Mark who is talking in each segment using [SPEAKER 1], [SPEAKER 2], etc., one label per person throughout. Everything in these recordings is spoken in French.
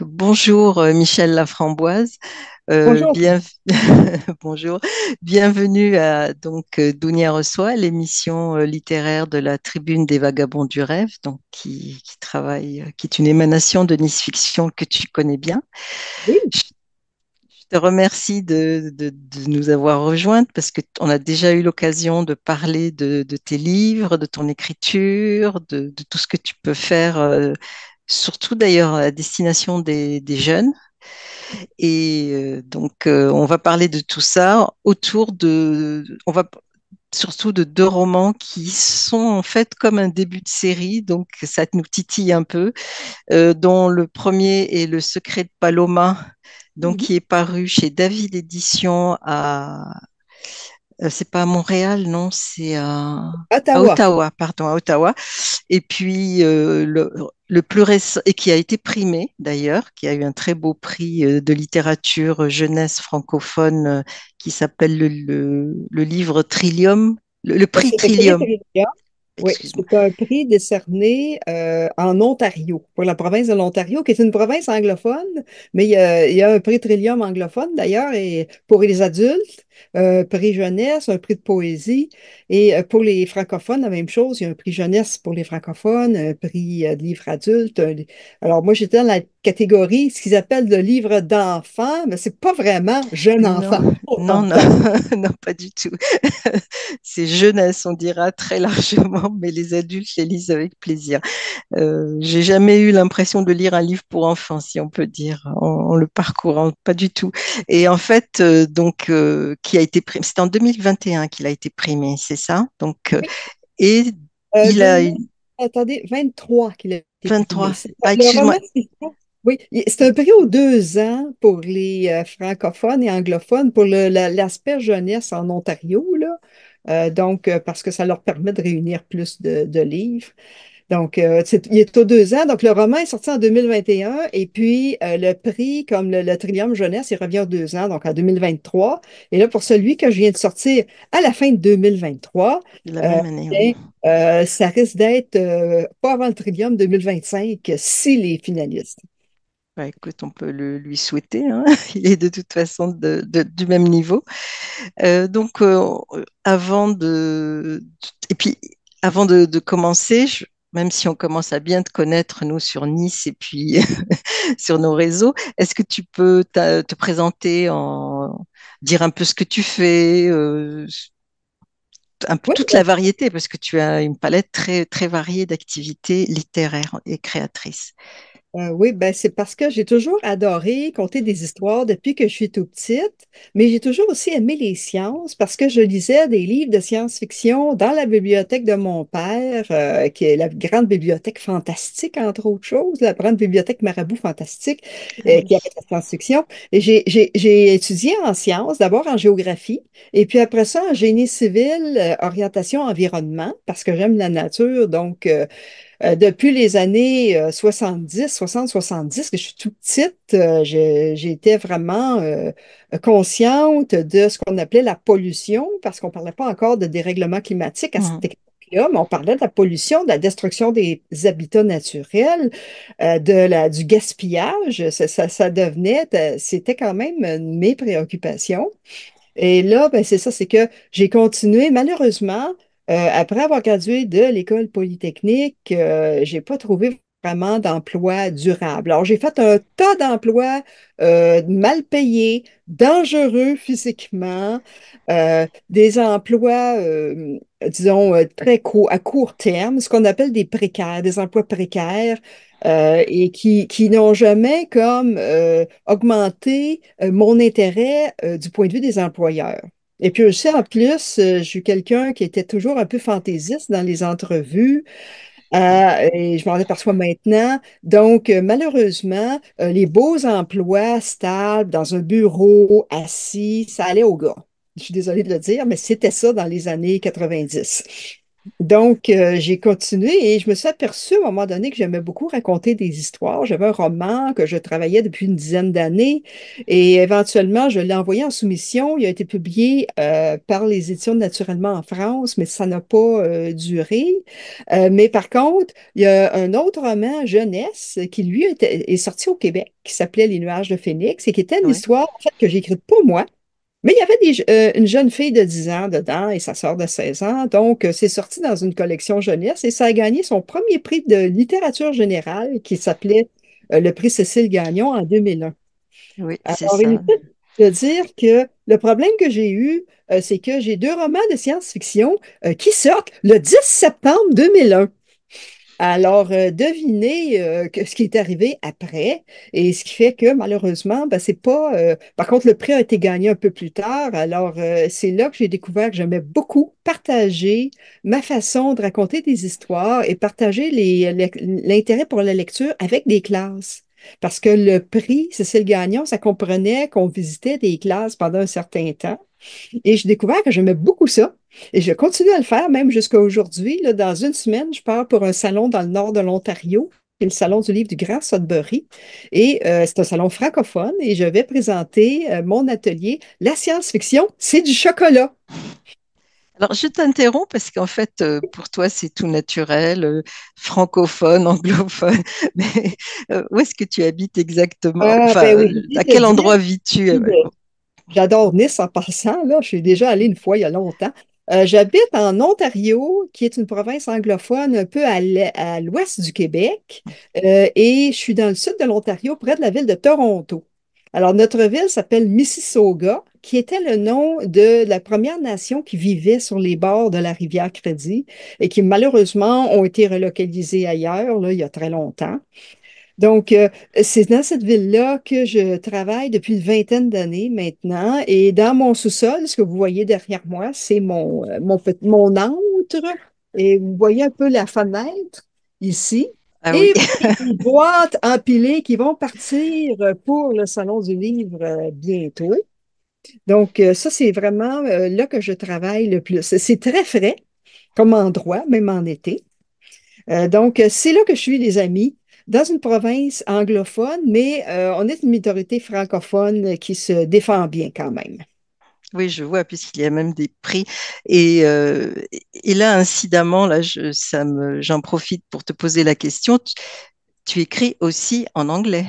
[SPEAKER 1] Bonjour euh, Michel Laframboise. Euh, Bonjour. Bienvenue à donc euh, Dounia Reçoit, l'émission littéraire de la Tribune des Vagabonds du Rêve, donc qui, travaille, qui est une émanation de Nice Fiction que tu connais bien. Je te remercie de, nous avoir rejointes parce que on a déjà eu l'occasion de parler de, tes livres, de ton écriture, de, tout ce que tu peux faire surtout d'ailleurs à destination des, jeunes. Et euh, donc, euh, on va parler de tout ça autour de. On va surtout de deux romans qui sont en fait comme un début de série, donc ça nous titille un peu, euh, dont le premier est Le secret de Paloma, donc mhm. qui est paru chez David Édition à. C'est pas à Montréal, non, c'est à Ottawa. pardon, à Ottawa. Et puis le, le plus récent, et qui a été primé d'ailleurs, qui a eu un très beau prix euh, de littérature euh, jeunesse francophone euh, qui s'appelle le, livre Trillium, le, prix Trillium.
[SPEAKER 2] Oui, c'est un prix décerné en Ontario, pour la province de l'Ontario, qui est une province anglophone, mais il y, a, il y a un prix Trillium anglophone d'ailleurs, et pour les adultes, un euh, prix jeunesse, un prix de poésie. Et euh, pour les francophones, la même chose, il y a un prix jeunesse pour les francophones, un prix euh, de livre adulte. Alors moi, j'étais dans la catégorie, ce qu'ils appellent le livre d'enfant, mais c'est pas vraiment jeune enfant. Non, non, non, pas du tout. c'est jeunesse, on dira très largement, mais les
[SPEAKER 1] adultes les lisent avec plaisir. J'ai jamais eu l'impression de lire un livre pour enfants, si on peut dire, en le parcourant, pas du tout. Et en fait, donc a été C'est en 2021 qu'il a été primé, c'est ça Donc, euh, et euh, il
[SPEAKER 2] Attendez, 23 qu'il a été 23. Ah, excuse Oui, c'est un prix aux deux ans pour les euh, francophones et anglophones pour l'aspect jeunesse en Ontario, donc, parce que ça leur permet de réunir plus de livres. Donc, euh, il est aux deux ans. Donc, le roman est sorti en 2021 et puis euh, le prix, comme le, Trillium Jeunesse, il revient aux deux ans, donc en 2023. Et là, pour celui que je viens de sortir à la fin de 2023, euh, ben, ça risque d'être pas avant le Trillium 2025 s'il est finaliste. Ben,
[SPEAKER 1] écoute, on peut le, lui souhaiter. Hein. Il est de toute façon du même niveau. donc, avant de. Et puis, avant de, de commencer, je, même si on commence à bien te connaître, nous, sur Nice et puis sur nos réseaux. Est-ce que tu peux te présenter, en, dire un peu ce que tu fais, euh, un peu toute la variété, parce que tu as une palette très,
[SPEAKER 2] très variée d'activités littéraires et créatrices. Euh, oui, ben c'est parce que j'ai toujours adoré compter des histoires depuis que je suis tout petite, mais j'ai toujours aussi aimé les sciences parce que je lisais des livres de science-fiction dans la bibliothèque de mon père, euh, qui est la grande bibliothèque fantastique, entre autres choses, la grande bibliothèque marabout fantastique, ah euh, qui fait la science-fiction. Et j'ai étudié en sciences, d'abord en géographie, et puis après ça en génie civil, euh, orientation environnement, parce que j'aime la nature, donc euh, depuis les années 70, euh, 60-70, que je suis toute petite, euh, j'ai j'étais vraiment consciente de ce qu'on appelait la pollution, parce qu'on ne parlait pas encore de dérèglement climatique à cette mmh. époque-là, mais on parlait de la pollution, de la destruction des habitats naturels, de la, du gaspillage. Ça, ça devenait, c'était quand même mes préoccupations. Et là, ben, c'est ça, c'est que j'ai continué, malheureusement, euh, après avoir gradué de l'école polytechnique, euh, j'ai pas trouvé vraiment d'emploi durable. Alors, j'ai fait un tas d'emplois euh, mal payés, dangereux physiquement, euh, des emplois, disons, très court, à court terme, ce qu'on appelle des précaires, des emplois précaires, et qui, qui n'ont jamais comme augmenté mon intérêt du point de vue des employeurs. Et puis aussi, en plus, euh, j'ai eu quelqu'un qui était toujours un peu fantaisiste dans les entrevues. Euh, mm. et je m'en aperçois maintenant. Donc, euh, malheureusement, les beaux emplois stables dans un bureau assis, ça allait au gars. Je suis désolée de le dire, mais c'était ça dans les années 90. Donc, euh, j'ai continué et je me suis aperçue à un moment donné que j'aimais beaucoup raconter des histoires. J'avais un roman que je travaillais depuis une dizaine d'années et éventuellement, je l'ai envoyé en soumission. Il a été publié euh, par les éditions Naturellement en France, mais ça n'a pas euh, duré. mais par contre, il y a un autre roman jeunesse qui, lui, est sorti au Québec, qui s'appelait Les nuages de Phénix et qui était une histoire que j'ai pour moi mais il y avait euh, une jeune fille de 10 ans dedans et sa sœur de 16 ans. Donc, euh, c'est sorti dans une collection jeunesse et ça a gagné son premier prix de littérature générale qui s'appelait euh, le prix Cécile Gagnon en 2001. Oui, c'est ça. De dire que le problème que j'ai eu, c'est que j'ai deux romans de science-fiction qui sortent le 10 septembre 2001. Alors, euh, devinez euh, ce qui est arrivé après, et ce qui fait que malheureusement, ben, c'est pas. Euh, par contre, le prix a été gagné un peu plus tard. Alors, c'est là que j'ai découvert que j'aimais beaucoup partager ma façon de raconter des histoires et partager l'intérêt pour la lecture avec des classes. Parce que le prix c'est le gagnant, ça comprenait qu'on visitait des classes pendant un certain temps. Et j'ai découvert que j'aimais beaucoup ça. Et je continue à le faire même jusqu'à aujourd'hui. Dans une semaine, je pars pour un salon dans le nord de l'Ontario le Salon du livre du Grand Sudbury. Et euh, c'est un salon francophone et je vais présenter euh, mon atelier La science-fiction, c'est du chocolat. Alors, je t'interromps parce qu'en fait, euh, pour toi, c'est tout naturel,
[SPEAKER 1] francophone, anglophone. Mais où est-ce que tu habites exactement ah, ben À quel endroit
[SPEAKER 2] vis-tu J'adore Nice en passant. Là. Je suis déjà allée une fois il y a longtemps. Euh, j'habite en Ontario, qui est une province anglophone un peu à l'ouest du Québec, euh, et je suis dans le sud de l'Ontario, près de la ville de Toronto. Alors, notre ville s'appelle Mississauga, qui était le nom de la Première Nation qui vivait sur les bords de la rivière Crédit et qui malheureusement ont été relocalisés ailleurs là, il y a très longtemps. Donc, euh, c'est dans cette ville-là que je travaille depuis une vingtaine d'années maintenant. Et dans mon sous-sol, ce que vous voyez derrière moi, c'est mon, euh, mon, mon antre. Et vous voyez un peu la fenêtre ici. Ah Et des boîtes empilées qui vont partir euh, pour le Salon du Livre bientôt. Donc, ça, c'est vraiment là que je travaille le plus. C'est très frais comme endroit, même en été. donc, c'est là que je suis les amis dans une province anglophone, mais euh, on est une minorité francophone qui se défend bien quand même.
[SPEAKER 1] Oui, je vois, puisqu'il y a même des prix. Euh, et, là, incidemment, là, je, ça me, j'en profite pour te poser la question. Tu, tu écris aussi en anglais.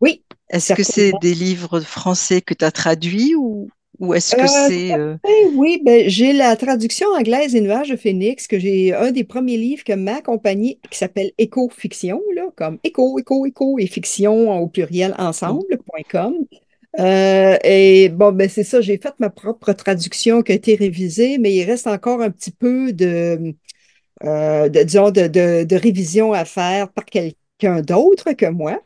[SPEAKER 1] Oui. Est-ce que c'est des livres français que tu as traduits ou, ou est-ce que euh, c'est. Euh,
[SPEAKER 2] ben oui, ben, j'ai la traduction anglaise des nuages de Phoenix, que j'ai un des premiers livres que ma compagnie, qui s'appelle Éco-Fiction, là, comme Éco, Éco, Éco et Fiction au pluriel ensemble.com. Mm. Euh, et bon, ben c'est ça, j'ai fait ma propre traduction qui a été révisée, mais il reste encore un petit peu de, disons, de, de révision à faire par quelqu'un d'autre que moi.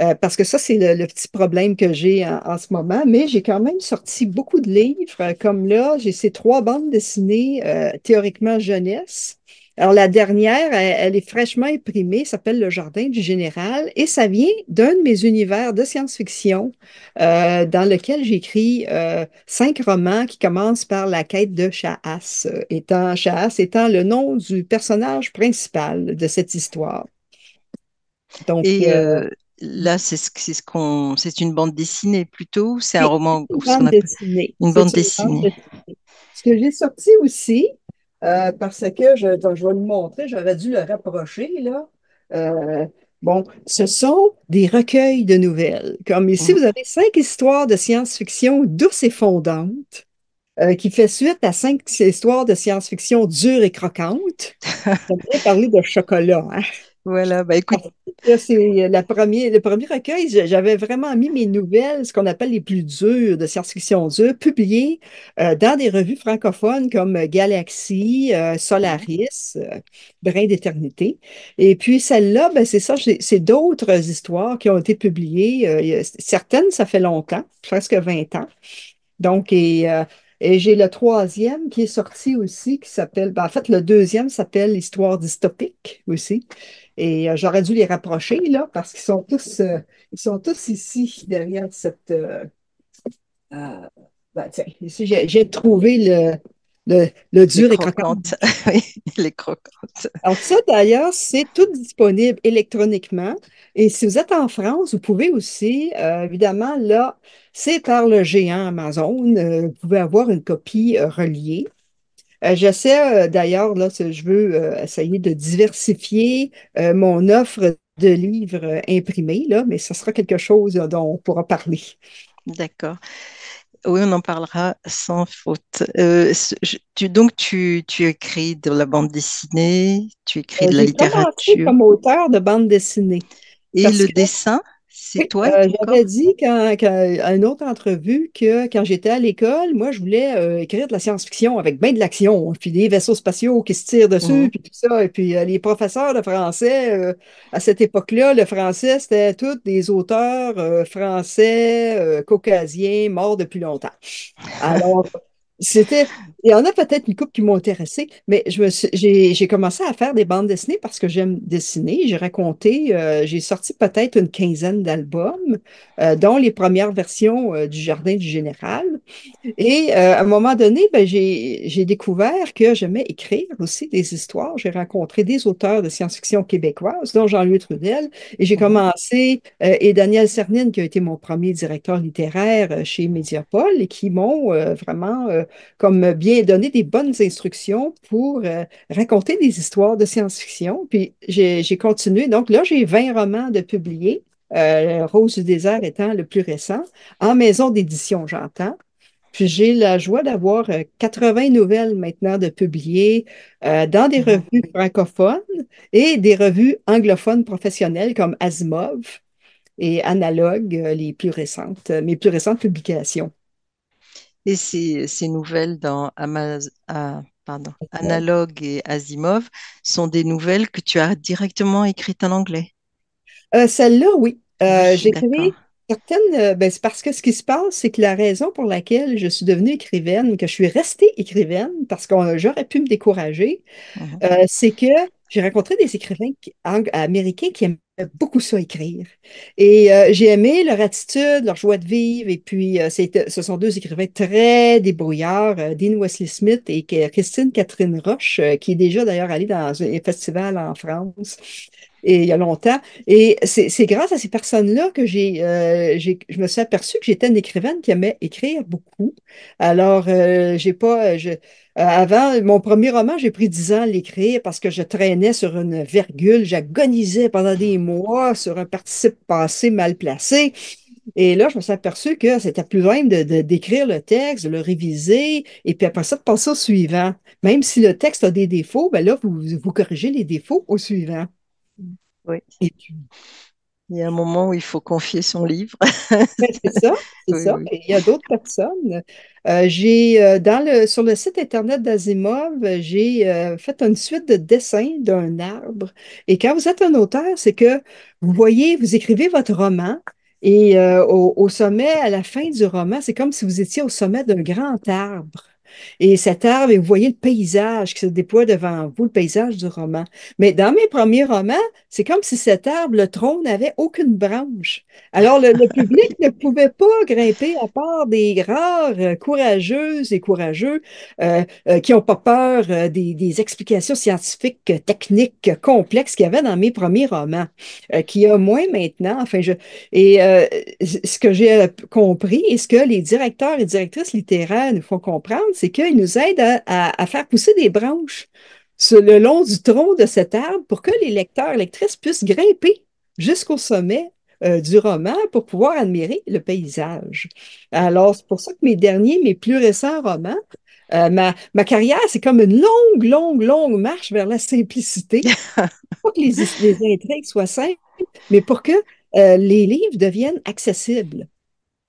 [SPEAKER 2] Euh, parce que ça, c'est le, petit problème que j'ai en, ce moment, mais j'ai quand même sorti beaucoup de livres. Comme là, j'ai ces trois bandes dessinées euh, théoriquement jeunesse. Alors, la dernière, elle, est fraîchement imprimée, s'appelle Le Jardin du Général, et ça vient d'un de mes univers de science-fiction euh, dans lequel j'écris euh, cinq romans qui commencent par la quête de Chaas, euh, étant Chaas étant le nom du personnage principal de cette histoire. Donc, et, là, c'est ce,
[SPEAKER 1] qu'on, c'est une bande dessinée plutôt, c'est un roman, une
[SPEAKER 2] bande dessinée. Une Ce que j'ai sorti aussi, euh, parce que je, vais le montrer, j'aurais dû le rapprocher là. Euh, bon, ce sont des recueils de nouvelles. Comme ici, mmh. vous avez cinq histoires de science-fiction douces et fondantes. Euh, qui fait suite à cinq histoires de science-fiction dures et croquantes. On pourrait parler de chocolat. Hein. Voilà, ben écoute. Ah, c'est euh, la le premier recueil. J'avais vraiment mis mes nouvelles, ce qu'on appelle les plus dures, de science-fiction dure, publiées euh, dans des revues francophones comme euh, Galaxy, Solaris, Brin d'éternité. Et puis celle-là, ben, c'est ça, c'est d'autres histoires qui ont été publiées. certaines, ça fait longtemps, presque 20 ans. Donc, et et j'ai le troisième qui est sorti aussi, qui s'appelle, ben en fait, le deuxième s'appelle Histoire dystopique aussi. Et euh, j'aurais dû les rapprocher, là, parce qu'ils sont tous, euh, ils sont tous ici, derrière cette. Euh, ben, tiens, ici, j'ai trouvé le, le, dur les et oui, les croquantes. Alors ça, d'ailleurs, c'est tout disponible électroniquement. Et si vous êtes en France, vous pouvez aussi, euh, évidemment, là, c'est par le géant Amazon. Euh, vous pouvez avoir une copie euh, reliée. J'essaie d'ailleurs, là, je veux essayer de diversifier mon offre de livres imprimés, là, mais ce sera quelque chose dont on pourra parler. D'accord. Oui, on en parlera sans faute.
[SPEAKER 1] Euh, tu, donc, tu, tu, écris de la bande dessinée, tu écris euh, de la littérature. comme
[SPEAKER 2] auteur de bande dessinée. Et le dessin c'est toi. Euh, j'avais dit quand, à une autre entrevue que quand j'étais à l'école, moi, je voulais euh, écrire de la science-fiction avec bien de l'action, puis des vaisseaux spatiaux qui se tirent dessus, mmh. puis tout ça. Et puis euh, les professeurs de français, à cette époque-là, le français, c'était tous des auteurs français, caucasiens, morts depuis longtemps. Alors, c'était, il y en a peut-être une couple qui m'ont intéressée, mais je j'ai, j'ai commencé à faire des bandes dessinées parce que j'aime dessiner. J'ai raconté, euh, j'ai sorti peut-être une quinzaine d'albums, euh, dont les premières versions euh, du Jardin du Général. Et à un moment donné, ben, j'ai, j'ai découvert que j'aimais écrire aussi des histoires. J'ai rencontré des auteurs de science-fiction québécoise, dont Jean-Louis Trudel, et j'ai mhm. commencé, et Daniel Cernin, qui a été mon premier directeur littéraire chez Mediapol, et qui m'ont vraiment comme bien donner des bonnes instructions pour euh, raconter des histoires de science-fiction. Puis j'ai continué. Donc là, j'ai 20 romans de publiés, euh, Rose du désert étant le plus récent, en maison d'édition, j'entends. Puis j'ai la joie d'avoir 80 euh, nouvelles maintenant de publier dans des mm-hmm. revues francophones et des revues anglophones professionnelles comme Asimov et Analogue, les plus récentes, mes plus récentes publications et ces, nouvelles
[SPEAKER 1] dans ah, Analogue et Asimov sont des nouvelles que tu as directement écrites en anglais
[SPEAKER 2] euh, Celle-là, oui. Euh, ah, J'écris certaines. Euh, ben, c'est parce que ce qui se passe, c'est que la raison pour laquelle je suis devenue écrivaine, que je suis restée écrivaine, parce que euh, j'aurais pu me décourager, mmh c'est que j'ai rencontré des écrivains américains qui aimaient beaucoup ça écrire. Et euh, j'ai aimé leur attitude, leur joie de vivre. Et puis, euh, ce sont deux écrivains très débrouillards, euh, Dean Wesley Smith et Christine Catherine Roche, qui est déjà d'ailleurs allée dans un festival en France. il y a longtemps. Et c'est grâce à ces personnes-là que j'ai, je me suis aperçue que j'étais une écrivaine qui aimait écrire beaucoup. Alors, j'ai pas, je, euh, avant, mon premier roman, j'ai pris dix ans à l'écrire parce que je traînais sur une virgule, j'agonisais pendant des mois sur un participe passé mal placé. Et là, je me suis aperçu que c'était plus simple d'écrire le texte, de le réviser, et puis après ça, de passer au suivant. Même si le texte a des défauts, ben là, vous, vous corrigez les défauts au suivant. Oui. Et il y a un moment où il faut confier son livre. c'est ça, c'est ça. il y a d'autres personnes. Euh, j'ai euh, sur le site internet d'Azimov, j'ai euh, fait une suite de dessins d'un arbre. Et quand vous êtes un auteur, c'est que vous voyez, vous écrivez votre roman. Et au sommet, à la fin du roman, c'est comme si vous étiez au sommet d'un grand arbre. Et cet arbre, et vous voyez le paysage qui se déploie devant vous, le paysage du roman. Mais dans mes premiers romans, c'est comme si cet arbre, le trône, n'avait aucune branche. Alors, le, public ne pouvait pas grimper à part des rares euh, courageuses et courageux euh, euh, qui n'ont pas peur des, explications scientifiques, techniques, complexes qu'il y avait dans mes premiers romans, qui a moins maintenant. Enfin, je, et ce que j'ai compris et ce que les directeurs et directrices littéraires nous font comprendre, c'est qu'il nous aide à, faire pousser des branches le long du tronc de cet arbre pour que les lecteurs, lectrices puissent grimper jusqu'au sommet euh, du roman pour pouvoir admirer le paysage. Alors, c'est pour ça que mes derniers, mes plus récents romans, euh, ma, carrière, c'est comme une longue, longue, longue marche vers la simplicité. pour que les, intrigues soient simples, mais pour que euh, les livres deviennent accessibles.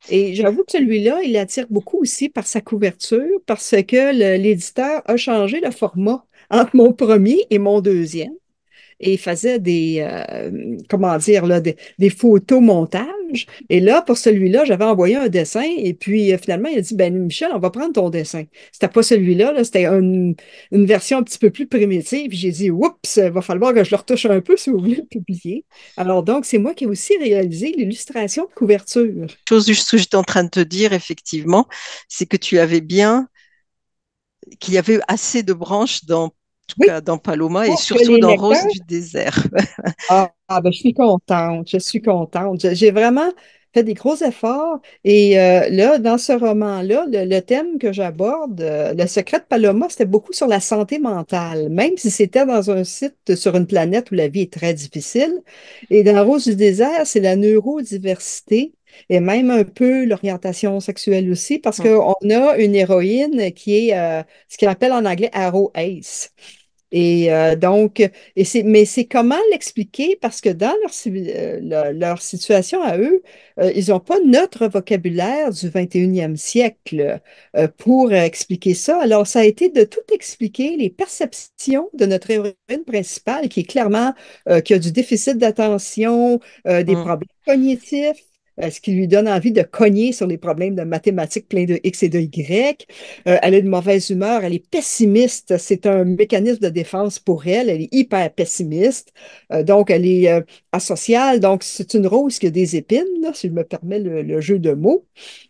[SPEAKER 2] Et j'avoue que celui-là, il attire beaucoup aussi par sa couverture, parce que l'éditeur a changé le format entre mon premier et mon deuxième et faisait des, euh, comment dire, des, des photomontages. Et là, pour celui-là, j'avais envoyé un dessin et puis euh, finalement, il a dit, ben Michel, on va prendre ton dessin. C'était pas celui-là, c'était une, version un petit peu plus primitive. J'ai dit, oups, il va falloir que je le retouche un peu si vous voulez le publier. Alors donc, c'est moi qui ai aussi réalisé l'illustration de couverture.
[SPEAKER 1] Chose juste que j'étais en train de te dire, effectivement, c'est que tu avais bien qu'il y avait assez de branches dans dans Paloma et surtout dans Rose du désert.
[SPEAKER 2] Ah, ah, ben, je suis contente, je suis contente. J'ai vraiment fait des gros efforts. Et euh, là, dans ce roman-là, le, thème que j'aborde, euh, le secret de Paloma, c'était beaucoup sur la santé mentale, même si c'était dans un site sur une planète où la vie est très difficile. Et dans Rose du désert, c'est la neurodiversité et même un peu l'orientation sexuelle aussi, parce qu'on a une héroïne qui est euh, ce qu'elle appelle en anglais arrow ace. Et euh, donc, et c'est, mais c'est comment l'expliquer parce que dans leur, euh, leur, situation à eux, euh, ils n'ont pas notre vocabulaire du 21e siècle pour expliquer ça. Alors, ça a été de tout expliquer les perceptions de notre héroïne principale qui est clairement, qui a du déficit d'attention, des mm. problèmes cognitifs, euh, ce qui lui donne envie de cogner sur les problèmes de mathématiques pleins de X et de Y. Euh, elle est de mauvaise humeur, elle est pessimiste. C'est un mécanisme de défense pour elle. Elle est hyper pessimiste. Euh, donc, elle est asociale. Donc, c'est une rose qui a des épines, si je me permets le, jeu de mots.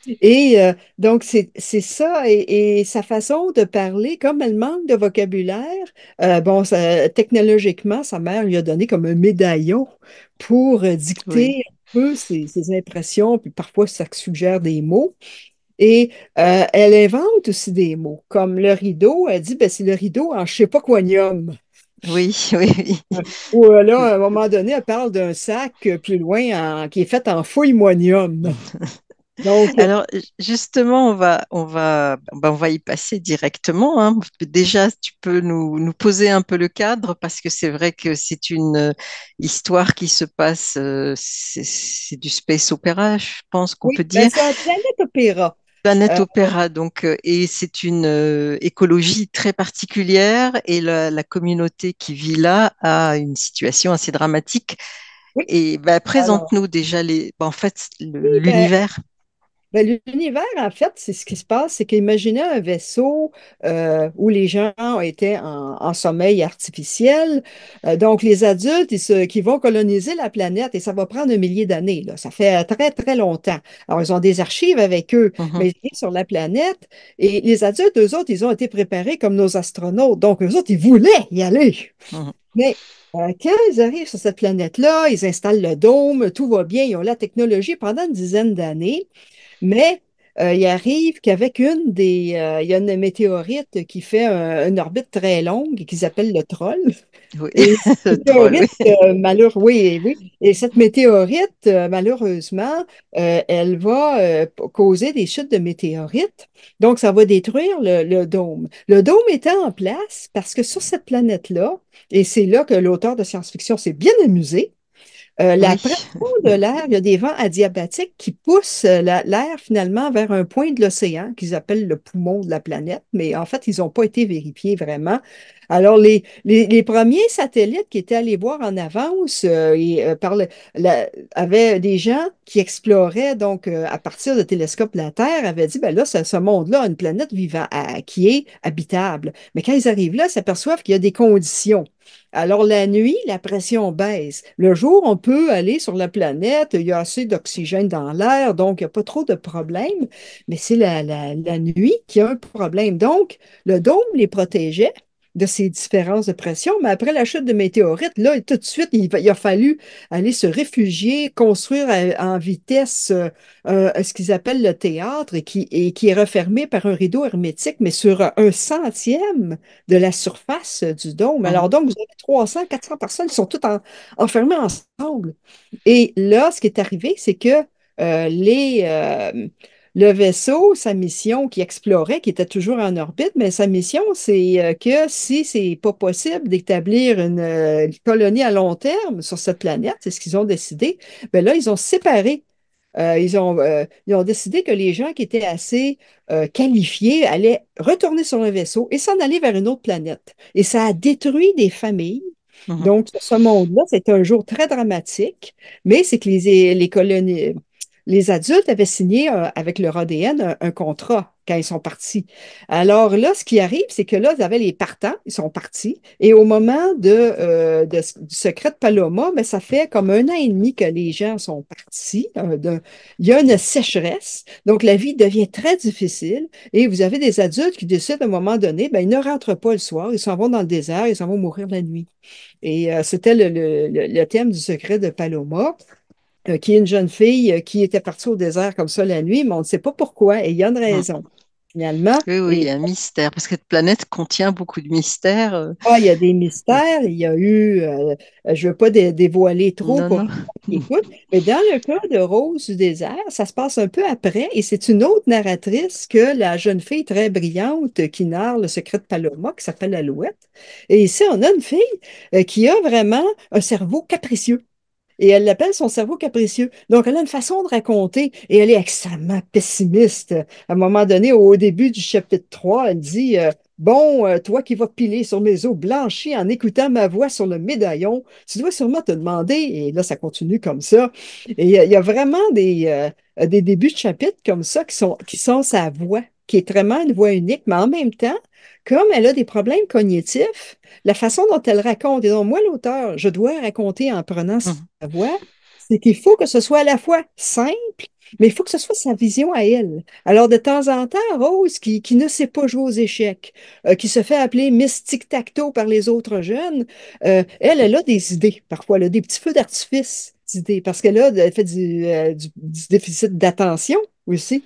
[SPEAKER 2] Et donc, c'est ça. Et, sa façon de parler, comme elle manque de vocabulaire, bon, technologiquement, sa mère lui a donné comme un médaillon pour dicter peu ses, impressions, puis parfois ça suggère des mots. Et euh, elle invente aussi des mots, comme le rideau, elle dit ben, c'est le rideau en je sais pas quoi Oui, oui, oui. Ou euh, là, à un moment donné, elle parle d'un sac euh, plus loin qui est fait en « fouille-moignon ».
[SPEAKER 1] Alors justement, on va, on va, ben, on va y passer directement. Hein. Déjà, tu peux nous, nous, poser un peu le cadre parce que c'est vrai que c'est une euh, histoire qui se passe, euh, c'est du space opéra, je pense qu'on peut ben, dire. c'est un
[SPEAKER 2] planète opéra. Planète euh, Opéra,
[SPEAKER 1] donc, et c'est une écologie très particulière et la, communauté qui vit là a une situation assez dramatique. Et ben, présente-nous déjà les, ben, en fait, ben, l'univers.
[SPEAKER 2] Ben, l'univers, en fait, c'est ce qui se passe, c'est qu'imaginez un vaisseau euh, où les gens étaient en, sommeil artificiel. Euh, donc, les adultes qui vont coloniser la planète, et ça va prendre un millier d'années. Ça fait très, très longtemps. Alors, ils ont des archives avec eux, mais ils sont sur la planète. Et les adultes, eux autres, ils ont été préparés comme nos astronautes. Donc, eux autres, ils voulaient y aller. Mais euh, quand ils arrivent sur cette planète-là, ils installent le dôme, tout va bien, ils ont la technologie pendant une dizaine d'années. Mais euh, il arrive qu'avec une des. Euh, il y a une météorite qui fait une orbite très longue et qu'ils appellent le troll. Et cette météorite, euh, oui, oui. Et cette météorite, malheureusement, elle va causer des chutes de météorites. Donc, ça va détruire le, le dôme. Le dôme étant en place parce que sur cette planète-là, et c'est là que l'auteur de science-fiction s'est bien amusé, euh, la de l'air, il y a des vents adiabatiques qui poussent euh, l'air finalement vers un point de l'océan qu'ils appellent le poumon de la planète, mais en fait, ils n'ont pas été vérifiés vraiment. Alors, les, les, premiers satellites qui étaient allés voir en avance euh, et, euh, par avaient des gens qui exploraient, donc, euh, à partir de télescopes la Terre, avaient dit, ben là, ce, ce monde-là une planète vivante qui est habitable. Mais quand ils arrivent là, ils s'aperçoivent qu'il y a des conditions. Alors la nuit, la pression baisse. Le jour, on peut aller sur la planète, il y a assez d'oxygène dans l'air, donc il n'y a pas trop de problèmes, mais c'est la, la, la nuit qui a un problème. Donc, le dôme les protégeait, de ces différences de pression, mais après la chute de météorite, là, tout de suite, il, a fallu aller se réfugier, construire euh, en vitesse euh, ce qu'ils appellent le théâtre et qui, est refermé par un rideau hermétique, mais sur un centième de la surface du dôme. Alors ah. donc, vous avez 300, 400 personnes qui sont toutes enfermées ensemble. Et là, ce qui est arrivé, c'est que euh, les le vaisseau, sa mission qui explorait, qui était toujours en orbite, mais sa mission, c'est euh, que si c'est pas possible d'établir une, euh, colonie à long terme sur cette planète, c'est ce qu'ils ont décidé, ben là, ils ont séparé. Euh, ils, ont, ils ont décidé que les gens qui étaient assez qualifiés allaient retourner sur le vaisseau et s'en aller vers une autre planète. Et ça a détruit des familles mmh donc, ce monde-là, c'est un jour très dramatique, mais c'est que les, les colonies, les adultes avaient signé euh, avec leur ADN euh, un, contrat quand ils sont partis. Alors là, ce qui arrive, c'est que là, vous avez les partants, ils sont partis. Et au moment de, euh, du secret de Paloma, ben, ça fait comme un an et demi que les gens sont partis. de, il y a une sécheresse, donc la vie devient très difficile. Et vous avez des adultes qui décident à un moment donné, ben, ils ne rentrent pas le soir, ils s'en vont dans le désert, ils s'en vont mourir la nuit. Et c'était le thème du secret de Paloma. Euh, qui est une jeune fille euh, qui était partie au désert comme ça la nuit, mais on ne sait pas pourquoi, et il y a une ah. raison. Finalement. Oui, oui, il y a un mystère, parce que cette planète contient beaucoup de mystères. Euh. Ah, il y a des mystères, il y a eu, je ne veux pas dévoiler trop Écoute, mais dans le cas de Rose du désert, ça se passe un peu après, et c'est une autre narratrice que la jeune fille très brillante qui narre le secret de Paloma, qui s'appelle Alouette. Et ici, on a une fille qui a vraiment un cerveau capricieux et elle l'appelle son cerveau capricieux. Donc, elle a une façon de raconter et elle est extrêmement pessimiste. À un moment donné, au début du chapitre 3, elle dit euh, Bon, euh, toi qui vas piler sur mes os blanchis en écoutant ma voix sur le médaillon, tu dois sûrement te demander, et là, ça continue comme ça. Et il y, a vraiment des, euh, des débuts de chapitre comme ça qui sont, qui sont sa voix qui est vraiment une voix unique, mais en même temps, comme elle a des problèmes cognitifs, la façon dont elle raconte, et donc moi, l'auteur, je dois raconter en prenant mhm. sa voix, c'est qu'il faut que ce soit à la fois simple, mais il faut que ce soit sa vision à elle. Alors, de temps en temps, Rose, qui, ne sait pas jouer aux échecs, euh, qui se fait appeler Miss Tic-Tac-Toe par les autres jeunes, euh, elle, elle a des idées, parfois, des petits feux d'artifice parce qu'elle a fait euh, du déficit d'attention aussi.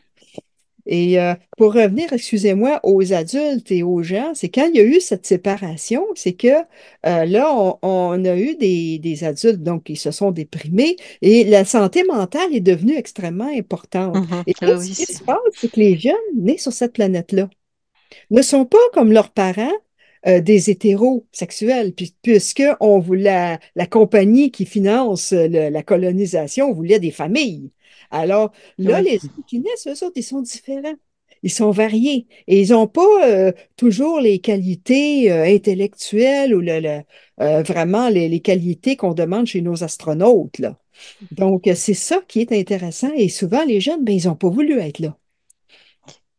[SPEAKER 2] Et euh, pour revenir, excusez-moi, aux adultes et aux gens, c'est quand il y a eu cette séparation, c'est que euh, là, on, a eu des, des, adultes donc qui se sont déprimés et la santé mentale est devenue extrêmement importante. Mm-hmm. Et ah ce qui se passe, c'est que les jeunes nés sur cette planète-là ne sont pas comme leurs parents euh, des hétérosexuels, puis, puisque on voulait, la compagnie qui finance la colonisation voulait des familles. Alors là, les gens qui naissent, eux autres, ils sont différents. Ils sont variés et ils n'ont pas euh, toujours les qualités euh, intellectuelles ou euh, vraiment les, qualités qu'on demande chez nos astronautes. Là. Donc, c'est ça qui est intéressant et souvent, les jeunes, ben, ils n'ont pas voulu être là.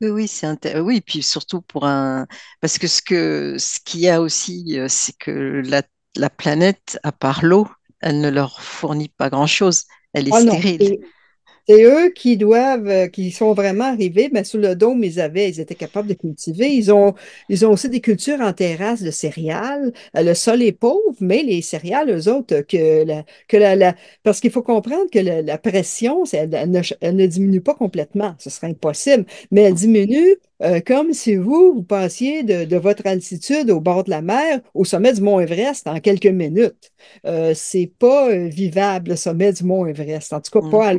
[SPEAKER 2] Oui, c'est oui, puis surtout pour un
[SPEAKER 1] parce que ce que ce qu'il y a aussi, c'est que la, planète, à part l'eau, elle ne leur fournit pas grand chose. Elle est ah stérile.
[SPEAKER 2] C'est eux qui doivent, euh, qui sont vraiment arrivés, mais ben, sous le dôme, ils avaient, ils étaient capables de cultiver. Ils ont, ils ont aussi des cultures en terrasse de céréales. Euh, le sol est pauvre, mais les céréales, eux autres, euh, que la, que la, parce qu'il faut comprendre que la, pression, ne, elle ne diminue pas complètement. Ce serait impossible, mais elle ah. diminue euh, comme si vous, vous passiez de, votre altitude au bord de la mer au sommet du mont Everest en quelques minutes. Euh, ce n'est pas euh, vivable, le sommet du mont Everest. En tout cas, mm. pas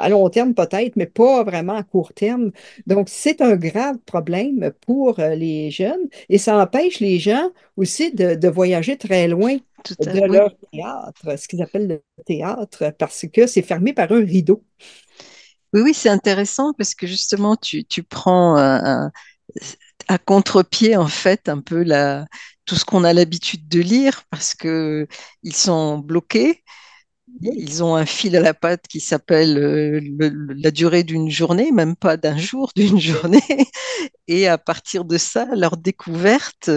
[SPEAKER 2] à long terme, peut-être, mais pas vraiment à court terme. Donc, c'est un grave problème pour les jeunes et ça empêche les gens aussi de, voyager très loin de leur théâtre, ce qu'ils appellent le théâtre, parce que c'est fermé par un rideau.
[SPEAKER 1] Oui, oui, c'est intéressant parce que justement, tu, tu prends à contre-pied, en fait, un peu la, tout ce qu'on a l'habitude de lire parce que ils sont bloqués. Ils ont un fil à la patte qui s'appelle euh, la durée d'une journée, même pas d'un jour, d'une journée. Et à partir de ça, leur découverte,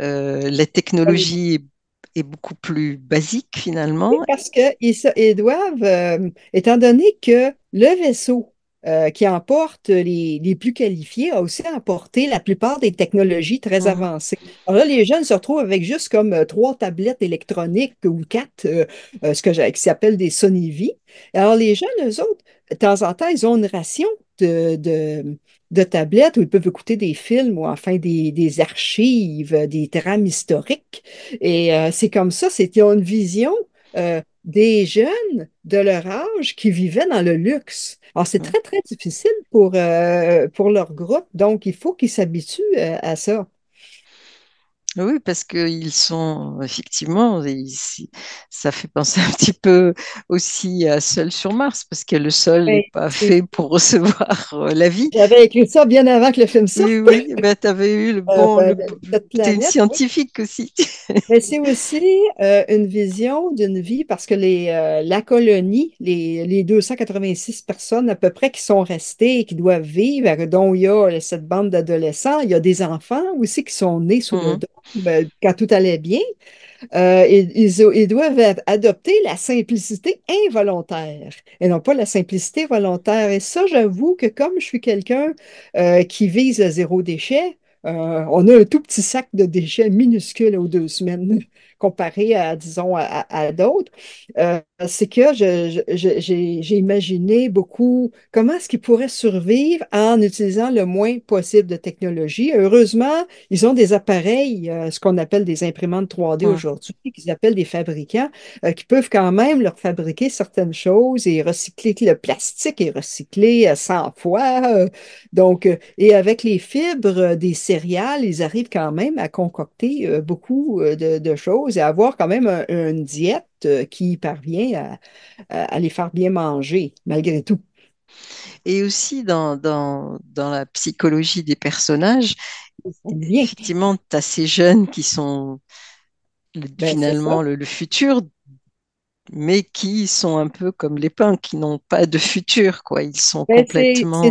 [SPEAKER 1] euh, les ah technologies est beaucoup plus basique finalement.
[SPEAKER 2] parce qu'ils ils doivent, euh, étant donné que le vaisseau euh, qui emporte les, plus qualifiés a aussi emporté la plupart des technologies très ah. avancées. Alors là, les jeunes se retrouvent avec juste comme euh, trois tablettes électroniques ou quatre, ce que j'appelle s'appelle des Sony V. Alors les jeunes, eux autres, de temps en temps, ils ont une ration de, de tablettes où ils peuvent écouter des films ou enfin des, des archives, des drames historiques. Et euh, c'est comme ça, c'était une vision euh, des jeunes de leur âge qui vivaient dans le luxe. Alors, c'est très, très difficile pour, euh, pour leur groupe, donc il faut qu'ils s'habituent à ça. Oui, parce qu'ils sont effectivement,
[SPEAKER 1] ça fait penser un petit peu aussi à Seul sur Mars, parce que le sol n'est pas fait
[SPEAKER 2] pour recevoir euh, la vie. J'avais écrit ça bien avant que le film sorte. oui, ben, bah, tu avais eu le euh, bon. Ben, ben, tu une scientifique aussi. c'est aussi euh, une vision d'une vie, parce que les, la colonie, les, 286 personnes à peu près qui sont restées et qui doivent vivre, dont il y a cette bande d'adolescents, il y a des enfants aussi qui sont nés sur. le mmh dos ben, quand tout allait bien, euh, ils, doivent adopter la simplicité involontaire et non pas la simplicité volontaire. Et ça, j'avoue que comme je suis quelqu'un euh, qui vise à zéro déchet, euh, on a un tout petit sac de déchets minuscule aux deux semaines comparé à, disons, à, d'autres. Euh, c'est que j'ai imaginé beaucoup comment est-ce qu'ils pourraient survivre en utilisant le moins possible de technologie. Heureusement, ils ont des appareils, euh, ce qu'on appelle des imprimantes 3D aujourd'hui, qu'ils appellent des fabricants, euh, qui peuvent quand même leur fabriquer certaines choses et recycler le plastique est recyclé 100 fois. donc, et avec les fibres des céréales, ils arrivent quand même à concocter beaucoup de, choses et avoir quand même une diète euh, qui parvient à, les faire bien manger, malgré tout.
[SPEAKER 1] Et aussi dans, dans, la psychologie des personnages, effectivement, tu as ces jeunes qui sont ben, finalement le, futur, mais qui sont un peu comme les pins, qui n'ont pas de futur, quoi. Ils
[SPEAKER 2] sont ben, complètement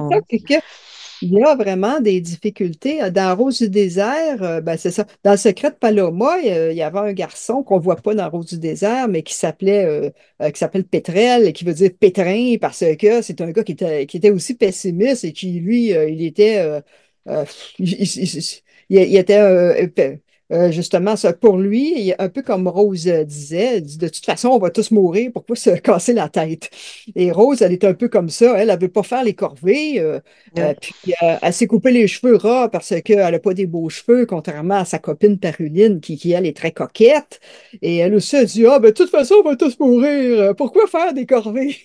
[SPEAKER 2] il y a vraiment des difficultés. Euh, dans Rose du désert, euh, ben c'est ça. Dans secret de Paloma, il y avait un garçon qu'on ne voit pas dans Rose du désert, mais qui s'appelait euh, qui s'appelle Pétrel, qui veut dire pétrin, parce que c'est un gars qui était, qui était aussi pessimiste et qui, lui, il était il, il, était euh, justement, ça, pour lui, un peu comme Rose euh, disait, de toute façon, on va tous mourir, pourquoi se casser la tête? Et Rose, elle est un peu comme ça, elle ne veut pas faire les corvées, euh, puis elle s'est coupée les cheveux ras parce qu'elle n'a pas des beaux cheveux, contrairement à sa copine Paruline, qui, qui elle, est très coquette. Et elle aussi, a dit, ah, ben, de toute façon, on va tous mourir, pourquoi faire des corvées?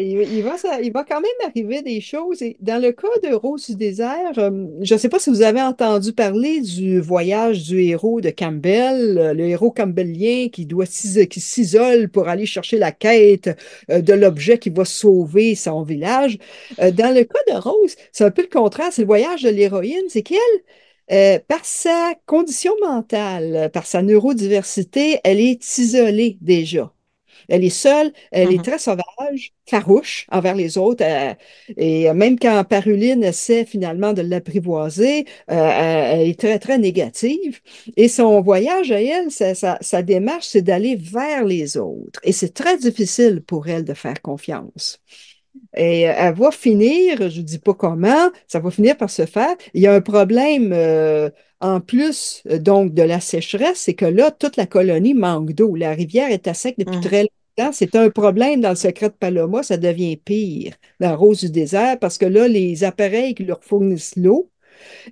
[SPEAKER 2] il, va, quand même arriver des choses. dans le cas de Rose du désert, euh, je ne sais pas si vous avez entendu parler du voyage du héros de Campbell, euh, le héros campbellien qui doit s'isole pour aller chercher la quête euh, de l'objet qui va sauver son village. Dans le cas de Rose, c'est un peu le contraire. C'est le voyage de l'héroïne. C'est qu'elle, par sa condition mentale, par sa neurodiversité, elle est isolée déjà. Elle est seule, elle est mm-hmm. très sauvage, farouche envers les autres. Euh, et même quand Paruline essaie finalement de l'apprivoiser, euh, elle est très, très négative. Et son voyage à elle, sa, démarche, c'est d'aller vers les autres. Et c'est très difficile pour elle de faire confiance. Et elle va finir, je ne dis pas comment, ça va finir par se faire. Il y a un problème euh, en plus euh, donc de la sécheresse, c'est que là, toute la colonie manque d'eau. La rivière est à sec depuis mm. très longtemps. C'est un problème dans le secret de Paloma, ça devient pire dans Rose du désert parce que là, les appareils qui leur fournissent l'eau,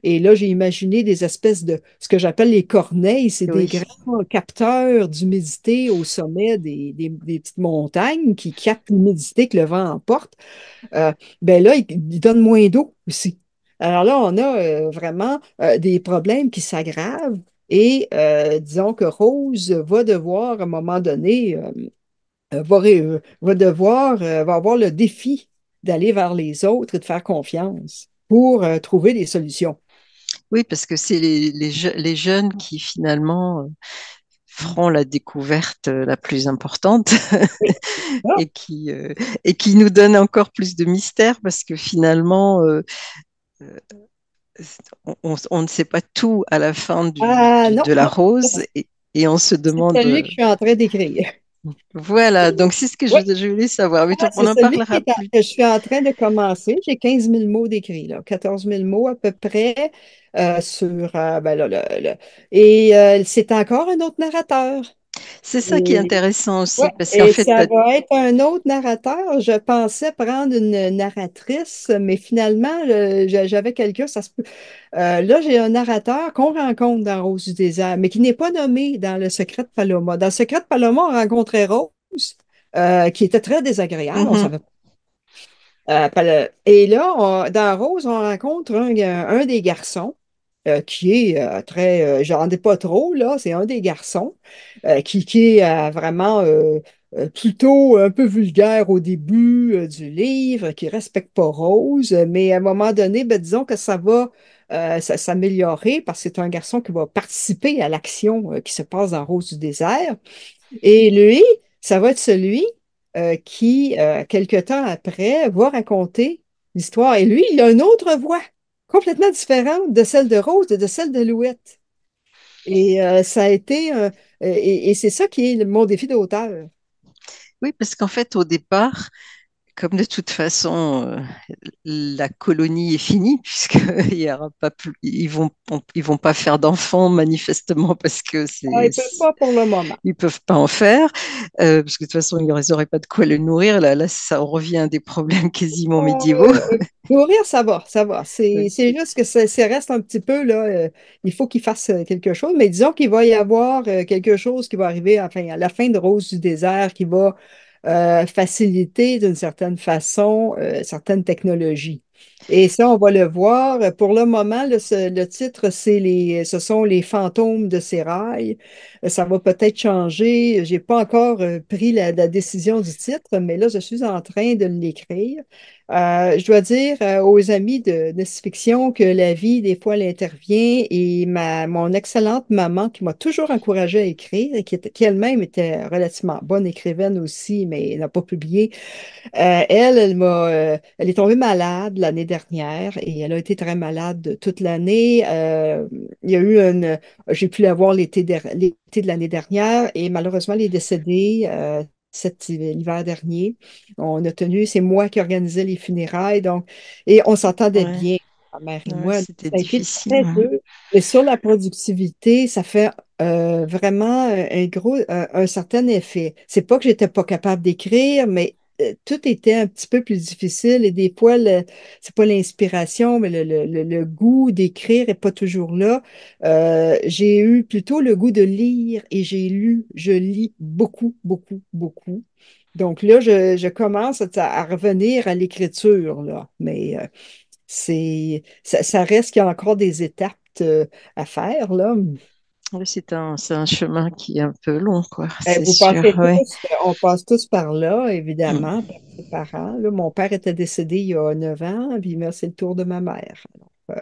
[SPEAKER 2] et là, j'ai imaginé des espèces de ce que j'appelle les corneilles, c'est des grands capteurs d'humidité au sommet des, petites montagnes qui captent l'humidité que le vent emporte. Euh, ben là, ils, donnent moins d'eau aussi. Alors là, on a euh, vraiment euh, des problèmes qui s'aggravent et euh, disons que Rose va devoir, à un moment donné, va, va, devoir, va avoir le défi d'aller vers les autres et de faire confiance pour trouver des solutions.
[SPEAKER 1] Oui, parce que c'est les, les, jeunes qui finalement feront la découverte la plus importante et, qui, et qui nous donne encore plus de mystère parce que finalement, euh, on, ne sait pas tout à la fin du, ah, de la rose et, on se demande. C'est celui que je suis
[SPEAKER 2] en train d'écrire.
[SPEAKER 1] Voilà, donc c'est ce que je, voulais savoir. Ah, en
[SPEAKER 2] je suis en train de commencer. J'ai 15 000 mots d'écrit, 14 000 mots à peu près euh, sur. Euh, ben et c'est encore un autre narrateur. C'est ça qui est intéressant aussi. parce ça va être un autre narrateur. Je pensais prendre une narratrice, mais finalement, j'avais quelqu'un, euh, là, j'ai un narrateur qu'on rencontre dans Rose du désert, mais qui n'est pas nommé dans Le Secret de Paloma. Dans Le Secret de Paloma, on rencontrait Rose, euh, qui était très désagréable. Mm-hmm. savait pas euh, et là, dans Rose, on rencontre un des garçons euh, qui est euh, très, euh, j'en dis pas trop, là, c'est un des garçons, qui, est vraiment plutôt un peu vulgaire au début du livre, qui respecte pas Rose, mais à un moment donné, ben, disons que ça va s'améliorer parce que c'est un garçon qui va participer à l'action qui se passe dans Rose du désert. Et lui, ça va être celui qui, quelque temps après, va raconter l'histoire. Et lui, il a une autre voix complètement différente de celle de Rose et de celle de Louette. Et euh, ça a été, euh, et, et c'est ça qui est mon défi d'auteur. Oui, parce qu'en fait, au départ, comme de toute
[SPEAKER 1] façon euh, la colonie est finie puisqu'ils ne ils vont pas faire d'enfants manifestement parce que c'est ah, ils peuvent
[SPEAKER 2] pas pour le moment
[SPEAKER 1] ils peuvent pas en faire euh, parce que de toute façon ils n'auraient pas de quoi le nourrir là là ça revient à des problèmes quasiment médiévaux
[SPEAKER 2] nourrir ça va ça va c'est juste que ça, reste un petit peu là euh, il faut qu'ils fassent quelque chose mais disons qu'il va y avoir quelque chose qui va arriver à la fin de Rose du désert qui va euh, faciliter d'une certaine façon euh, certaines technologies. Et ça, on va le voir. Pour le moment, le, titre, c'est les, ce sont les fantômes de ces euh, Ça va peut-être changer. Je n'ai pas encore euh, pris la, décision du titre, mais là, je suis en train de l'écrire. Euh, je dois dire aux amis de, Nice fiction que la vie, des fois, elle intervient et mon excellente maman, qui m'a toujours encouragée à écrire et qui, elle-même était relativement bonne écrivaine aussi, mais n'a pas publié, elle, elle, m'a, elle est tombée malade l'année dernière dernière et elle a été très malade toute l'année. Euh, il y a eu une. J'ai pu la voir l'été de, l'année dernière et malheureusement, elle est décédée. Euh, cet hiver dernier. On a tenu, c'est moi qui organisais les funérailles, donc, et on s'entendait bien, ma mère et moi. C'était sur la productivité, ça fait euh, vraiment un gros, un certain effet. C'est pas que j'étais pas capable d'écrire, mais euh, tout était un petit peu plus difficile et des fois, c'est pas l'inspiration, mais le, goût d'écrire n'est pas toujours là. Euh, j'ai eu plutôt le goût de lire et j'ai lu, je lis beaucoup, beaucoup, beaucoup. Donc là, je, commence à, revenir à l'écriture, là, mais euh, c'est, ça, reste qu'il y a encore des étapes à faire, là c'est un, chemin qui est un peu long, quoi. Eh, euh, on passe tous par là, évidemment, mm. par les parents. mon père était décédé il y a 9 ans, puis c'est le tour de ma mère. Euh,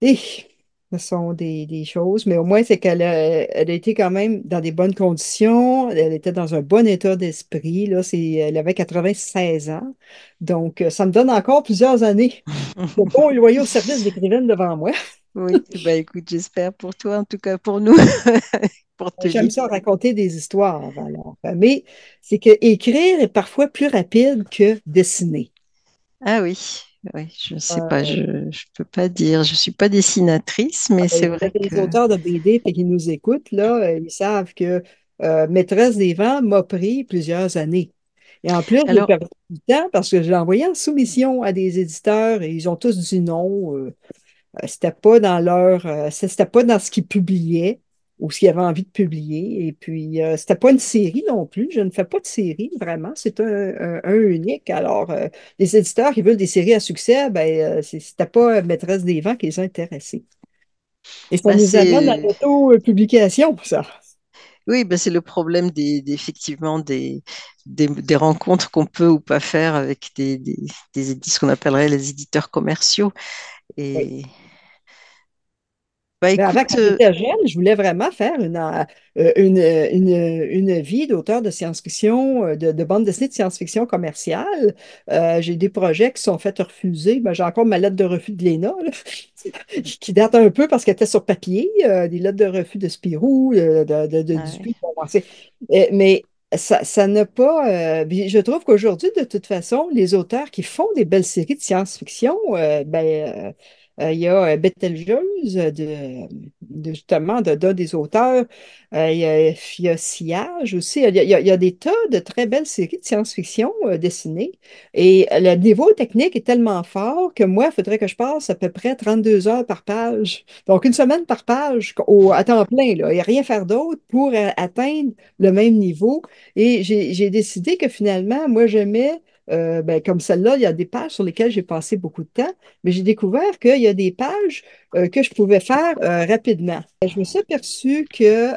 [SPEAKER 2] eh, ce sont des, choses, mais au moins, c'est qu'elle a, euh, elle a été quand même dans des bonnes conditions, elle était dans un bon état d'esprit. elle avait 96 ans, donc ça me donne encore plusieurs années bon loyer au service d'écrivaine devant moi. Oui, bah écoute, j'espère pour toi, en tout cas pour nous. J'aime ça raconter des histoires, alors. Mais c'est que écrire est parfois plus rapide que dessiner. Ah oui, oui, je ne sais pas, je ne
[SPEAKER 1] peux pas dire. Je ne suis pas
[SPEAKER 2] dessinatrice, mais ah ben, c'est vrai Les auteurs de BD qui nous écoutent, là, euh, ils savent que euh, Maîtresse des Vents m'a pris plusieurs années. Et en plus, j'ai perdu du temps parce que je l'ai envoyé en soumission à des éditeurs et ils ont tous dit non. Euh, euh, c'était pas dans leur. Euh, c'était pas dans ce qu'ils publiaient ou ce qu'ils avaient envie de publier. Et puis, euh, c'était pas une série non plus. Je ne fais pas de série, vraiment. C'est un, unique. Alors, les éditeurs qui veulent des séries à succès, ben, euh, c'était pas Maîtresse des Vents qui les a Et ça ben, nous amène à l'auto-publication, pour ça. Oui, ben c'est le
[SPEAKER 1] problème des, effectivement des, des, rencontres qu'on peut ou pas faire avec des, ce qu'on appellerait les éditeurs commerciaux. Et...
[SPEAKER 2] Ben, euh, je voulais vraiment faire une, euh, euh, vie d'auteur de science-fiction, de, bande dessinée de science-fiction commerciale. j'ai des projets qui sont faits refuser. Ben, j'ai encore ma lettre de refus de l'ENA, qui date un peu parce qu'elle était sur papier, des lettres de refus de Spirou, de, de, Dupuis. mais ça, n'a pas. je trouve qu'aujourd'hui, de toute façon, les auteurs qui font des belles séries de science-fiction, ben euh, il y a euh, Betelgeuse, euh, justement, de, des auteurs. il, y a, Sillage aussi. Il y a, des tas de très belles séries de science-fiction dessinées. Et le niveau technique est tellement fort que moi, il faudrait que je passe à peu près 32 heures par page. Donc, une semaine par page à temps plein, là, et rien faire d'autre pour atteindre le même niveau. Et j'ai décidé que finalement, moi, je mets euh, ben, comme celle-là, il y a des pages sur lesquelles j'ai passé beaucoup de temps, mais j'ai découvert qu'il y a des pages euh, que je pouvais faire euh, rapidement. Je me suis aperçue que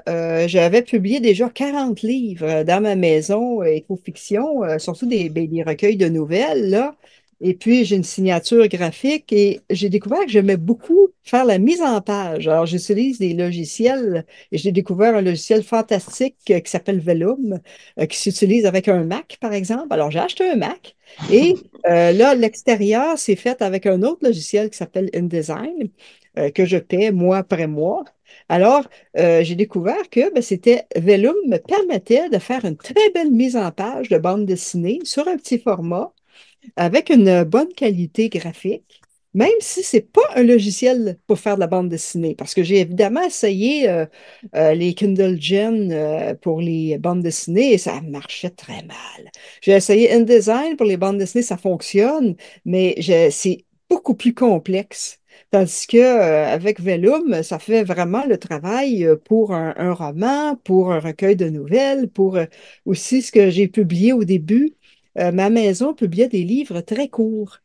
[SPEAKER 2] j'avais publié déjà 40 livres dans ma maison éco-fiction, surtout des, ben, des recueils de nouvelles, là. Et puis, j'ai une signature graphique et j'ai découvert que j'aimais beaucoup faire la mise en page. Alors, j'utilise des logiciels et j'ai découvert un logiciel fantastique euh, qui s'appelle Vellum, euh, qui s'utilise avec un Mac, par exemple. Alors, j'ai acheté un Mac et euh, là, l'extérieur, s'est fait avec un autre logiciel qui s'appelle InDesign, que je paie mois après mois. Alors, j'ai découvert que ben, c'était Vellum me permettait de faire une très belle mise en page de bande dessinée sur un petit format avec une bonne qualité graphique, même si ce n'est pas un logiciel pour faire de la bande dessinée, parce que j'ai évidemment essayé euh, euh, les Kindle Gen euh, pour les bandes dessinées et ça marchait très mal. J'ai essayé InDesign pour les bandes dessinées, ça fonctionne, mais c'est beaucoup plus complexe. Tandis que avec Vellum, ça fait vraiment le travail pour un, roman, pour un recueil de nouvelles, pour aussi ce que j'ai publié au début euh, ma maison publiait des livres très courts.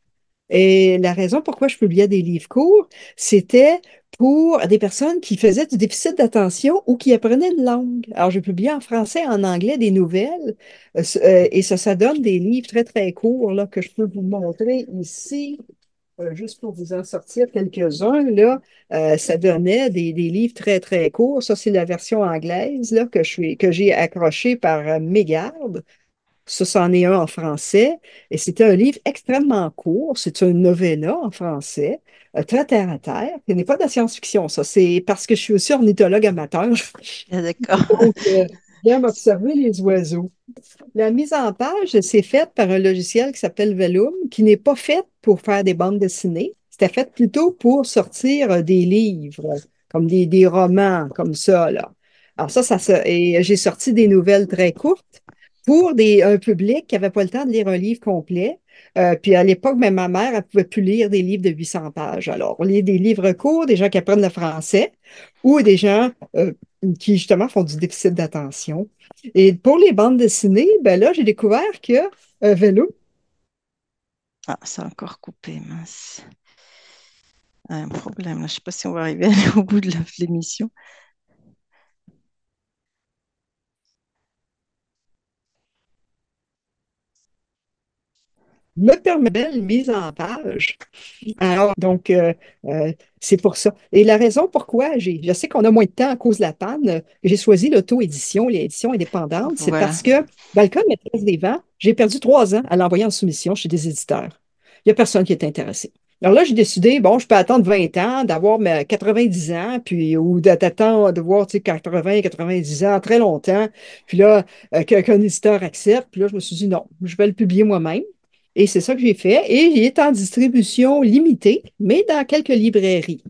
[SPEAKER 2] Et la raison pourquoi je publiais des livres courts, c'était pour des personnes qui faisaient du déficit d'attention ou qui apprenaient une langue. Alors, j'ai publié en français, en anglais des nouvelles, euh, euh, et ça, ça donne des livres très, très courts que je peux vous montrer ici. juste pour vous en sortir quelques-uns, là, ça donnait des, livres très, très courts. Ça, c'est la version anglaise que, que j'ai accrochée par mégarde ça, c'en est un en français. Et c'était un livre extrêmement court. C'est un novella en français, euh, très terre à terre. Ce n'est pas de la science-fiction, ça. C'est parce que je suis aussi ornithologue amateur. Ah, d'accord. Donc, euh, observer les oiseaux. La mise en page, c'est faite par un logiciel qui s'appelle Vellum, qui n'est pas faite pour faire des bandes dessinées. C'était fait plutôt pour sortir euh, des livres, comme des, romans, comme ça, là. Alors ça, ça, ça et j'ai sorti des nouvelles très courtes pour un public qui n'avait pas le temps de lire un livre complet. Euh, puis à l'époque, même ben, ma mère, elle ne pouvait plus lire des livres de 800 pages. Alors, on lit des livres courts, des gens qui apprennent le français ou des gens euh, qui, justement, font du déficit d'attention. Et pour les bandes dessinées, ben là, j'ai découvert que euh, Vélo. Ah, c'est encore coupé, mince. Un problème, Je ne sais pas si on va
[SPEAKER 1] arriver au bout de l'émission.
[SPEAKER 2] me permet belle mise en page. Alors, donc, euh, euh, c'est pour ça. Et la raison pourquoi, j'ai, je sais qu'on a moins de temps à cause de la panne, j'ai choisi l'auto-édition, l'édition indépendante, c'est parce que, dans le cas Maîtresse des Vents, j'ai perdu trois ans à l'envoyer en soumission chez des éditeurs. Il n'y a personne qui est intéressé. Alors là, j'ai décidé, bon, je peux attendre 20 ans, d'avoir 90 ans, puis, ou d'attendre de voir, tu sais, 80, 90 ans, très longtemps, puis là, euh, qu'un éditeur accepte, puis là, je me suis dit, non, je vais le publier moi-même. Et c'est ça que j'ai fait. Et il est en distribution limitée, mais dans quelques librairies.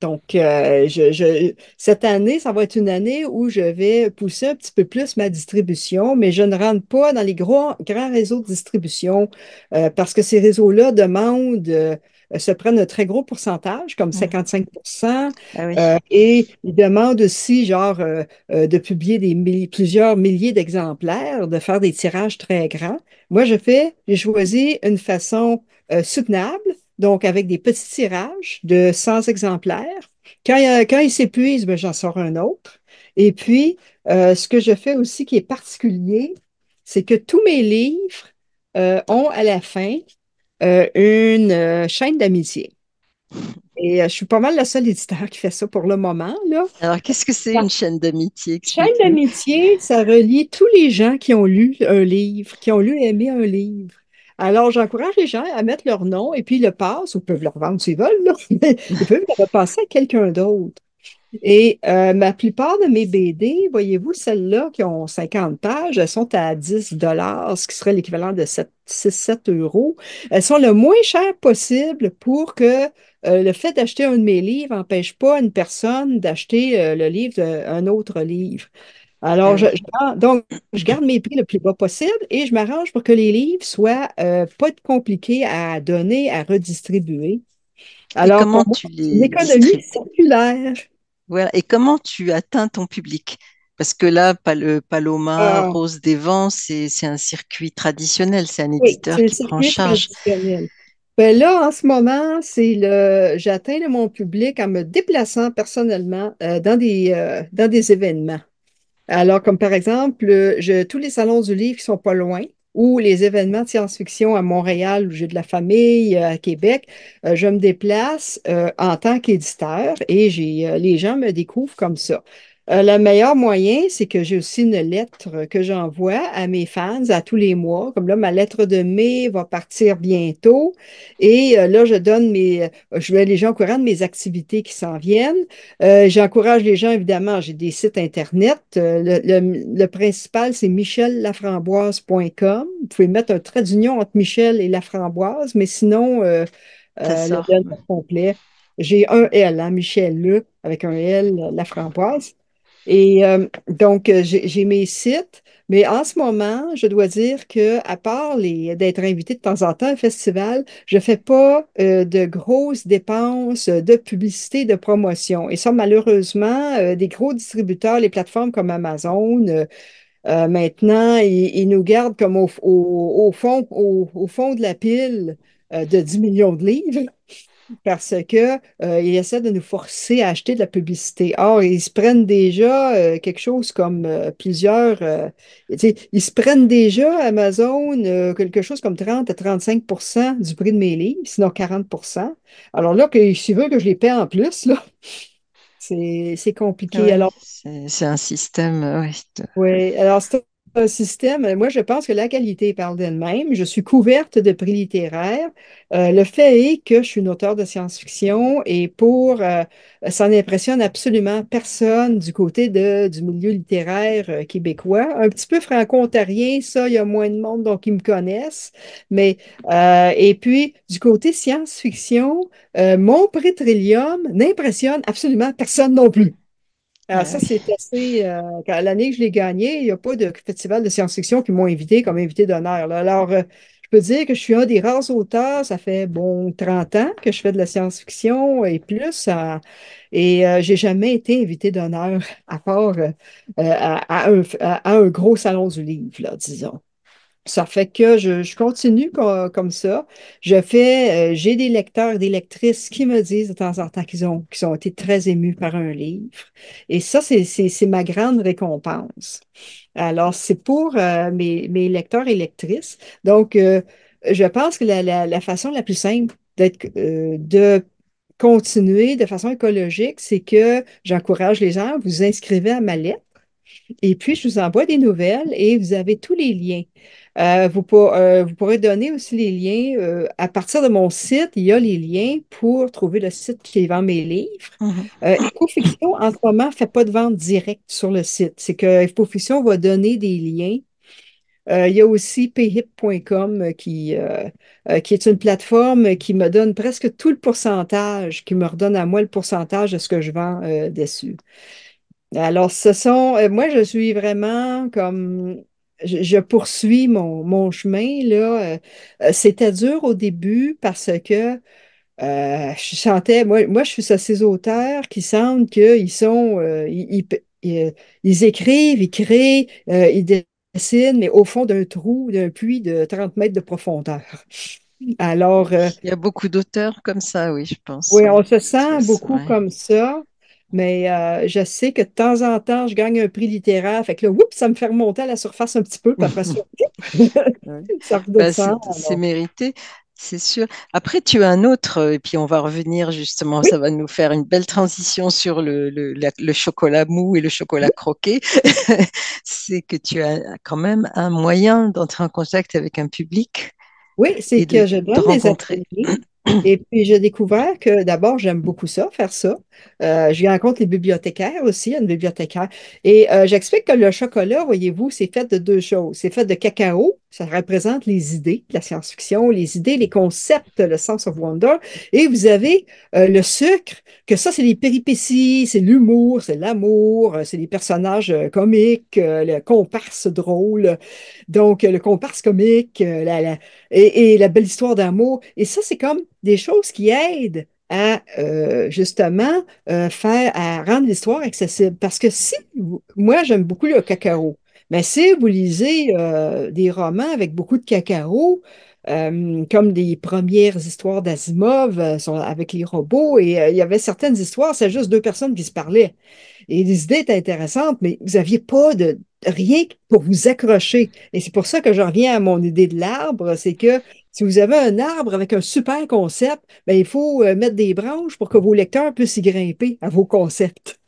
[SPEAKER 2] Donc, euh, je, cette année, ça va être une année où je vais pousser un petit peu plus ma distribution, mais je ne rentre pas dans les gros, grands réseaux de distribution euh, parce que ces réseaux-là demandent euh, euh, se prennent un très gros pourcentage, comme 55 mmh. ah euh, et ils demandent aussi, genre, euh, de publier des plusieurs milliers d'exemplaires, de faire des tirages très grands. Moi, je fais, j'ai choisi une façon soutenable, donc avec des petits tirages de 100 exemplaires. Quand, quand ils s'épuisent, ben, j'en sors un autre. Et puis, ce que je fais aussi qui est particulier, c'est que tous mes livres ont à la fin euh, une euh, chaîne d'amitié. Et euh, je suis pas mal la seule éditeur qui fait ça pour le moment. Là. Alors, qu'est-ce que c'est une chaîne d'amitié? Chaîne d'amitié, ça relie tous les gens qui ont lu un livre, qui ont lu aimé un livre. Alors, j'encourage les gens à mettre leur nom et puis le passent, ou peuvent le revendre s'ils veulent, mais ils peuvent le repasser à quelqu'un d'autre. Et euh, ma plupart de mes BD, voyez-vous, celles-là qui ont 50 pages, elles sont à 10 dollars, ce qui serait l'équivalent de 6-7 euros. Elles sont le moins chères possible pour que euh, le fait d'acheter un de mes livres n'empêche pas une personne d'acheter euh, le livre d'un autre livre. Alors, je, ah donc, je garde mes prix le plus bas possible et je m'arrange pour que les livres soient euh, pas compliqués à donner, à redistribuer. Alors, l'économie
[SPEAKER 1] circulaire. Et comment tu atteins ton public Parce que là, euh, Paloma, euh, Rose des Vents, c'est un circuit traditionnel, c'est un éditeur qui prend charge.
[SPEAKER 2] Ben là, en ce moment, c'est le j'atteins mon public en me déplaçant personnellement euh, dans, des, dans des événements. Alors, comme par exemple, tous les salons du livre qui sont pas loin, ou les événements de science-fiction à Montréal où j'ai de la famille, euh, à Québec, euh, je me déplace euh, en tant qu'éditeur et j'ai, les gens me découvrent comme ça. Euh, le meilleur moyen, c'est que j'ai aussi une lettre que j'envoie à mes fans à tous les mois. Comme là, ma lettre de mai va partir bientôt. Et euh, là, je donne mes, euh, je mets les gens au courant de mes activités qui s'en viennent. J'encourage les gens, évidemment. J'ai des sites Internet. Le, principal, c'est michellaframboise.com. Vous pouvez mettre un trait d'union entre Michel et La Framboise. mais sinon, complet. J'ai un L, hein, Michel avec un L, Framboise. Et euh, donc, euh, j'ai mes sites, mais en ce moment, je dois dire que, à part d'être invité de temps en temps à un festival, je ne fais pas euh, de grosses dépenses de publicité, de promotion. Et ça, malheureusement, des gros distributeurs, les plateformes comme Amazon, maintenant, ils, nous gardent comme au, fond, au, fond de la pile de 10 millions de livres parce que euh, essaient de nous forcer à acheter de la publicité. Or, ils se prennent déjà euh, quelque chose comme euh, plusieurs. ils se prennent déjà Amazon quelque chose comme 30 à 35 du prix de mes livres, sinon 40 Alors là, que, si vous veux que je les paie en plus, là. C'est compliqué. alors, c'est un système, oui. alors c'est un système, moi je pense que la qualité parle d'elle-même. Je suis couverte de prix littéraires. Euh, le fait est que je suis une auteure de science-fiction et pour euh, ça n'impressionne absolument personne du côté de, du milieu littéraire euh, québécois. Un petit peu franco-ontarien, ça, il y a moins de monde donc ils me connaissent. Mais et puis du côté science-fiction, mon prix Trillium n'impressionne absolument personne non plus. Ah, ça, c'est assez. Euh, l'année que je l'ai gagné, il n'y a pas de festival de science-fiction qui m'ont invité comme invité d'honneur. Alors, euh, je peux dire que je suis un des rares auteurs. Ça fait bon 30 ans que je fais de la science-fiction et plus. Euh, et et j'ai jamais été invité d'honneur à part à, un, gros salon du livre, disons. Ça fait que je, continue comme ça. Je fais, euh, j'ai des lecteurs, des lectrices qui me disent de temps en temps qu'ils ont, ont été très émus par un livre. Et ça, c'est ma grande récompense. Alors, c'est pour euh, mes, lecteurs et lectrices. Donc, euh, je pense que la, la, façon la plus simple d'être, de continuer de façon écologique, c'est que j'encourage les gens, à vous inscrivez à ma lettre et puis, je vous envoie des nouvelles et vous avez tous les liens. Euh, euh, vous, pourrez donner aussi les liens. Euh, à partir de mon site, il y a les liens pour trouver le site qui vend mes livres. Mhm. euh, en ce moment, ne fait pas de vente directe sur le site. C'est que Ecofiction va donner des liens. il y a aussi payhip.com qui, qui est une plateforme qui me donne presque tout le pourcentage, qui me redonne à moi le pourcentage de ce que je vends dessus. Alors, ce sont, euh, moi, je suis vraiment comme, je, poursuis mon, chemin, là. Euh, euh, c'était dur au début parce que je chantais, moi, moi, je suis ça ces auteurs qui sentent qu'ils sont, ils, écrivent, ils créent, ils dessinent, mais au fond d'un trou, d'un puits de 30 mètres de profondeur. Alors, il y a beaucoup d'auteurs comme ça, oui, je pense. Oui, on se sent beaucoup comme ça. Mais euh, je sais que de temps en temps, je gagne un prix littéraire. Fait que là, ça me fait remonter à la surface un petit peu. ça, ben, C'est mérité.
[SPEAKER 1] C'est sûr. Après, tu as un autre, euh, et puis on va revenir justement, ça va nous faire une belle transition sur le, le, chocolat mou et le chocolat croqué. c'est que tu as quand même un moyen d'entrer en contact avec un public. Oui, c'est que je dois les
[SPEAKER 2] et puis j'ai découvert que d'abord, j'aime beaucoup ça, faire ça. Euh, je rencontre les bibliothécaires aussi, une bibliothécaire. Et euh, j'explique que le chocolat, voyez-vous, c'est fait de deux choses. C'est fait de cacao, ça représente les idées de la science-fiction, les idées, les concepts, le sens of wonder. Et vous avez euh, le sucre, que ça, c'est les péripéties, c'est l'humour, c'est l'amour, c'est les personnages comiques, le comparse drôle, donc le comparse comique, et la belle histoire d'amour. Et ça, c'est comme des choses qui aident à euh, justement euh, faire, à rendre l'histoire accessible. Parce que si, moi j'aime beaucoup le cacao, mais si vous lisez euh, des romans avec beaucoup de cacao, euh, comme des premières histoires d'Asimov euh, avec les robots. Et euh, il y avait certaines histoires, c'est juste deux personnes qui se parlaient. Et les idées étaient intéressantes, mais vous n'aviez pas de rien pour vous accrocher. Et c'est pour ça que je reviens à mon idée de l'arbre, c'est que si vous avez un arbre avec un super concept, ben, il faut mettre des branches pour que vos lecteurs puissent y grimper à vos concepts.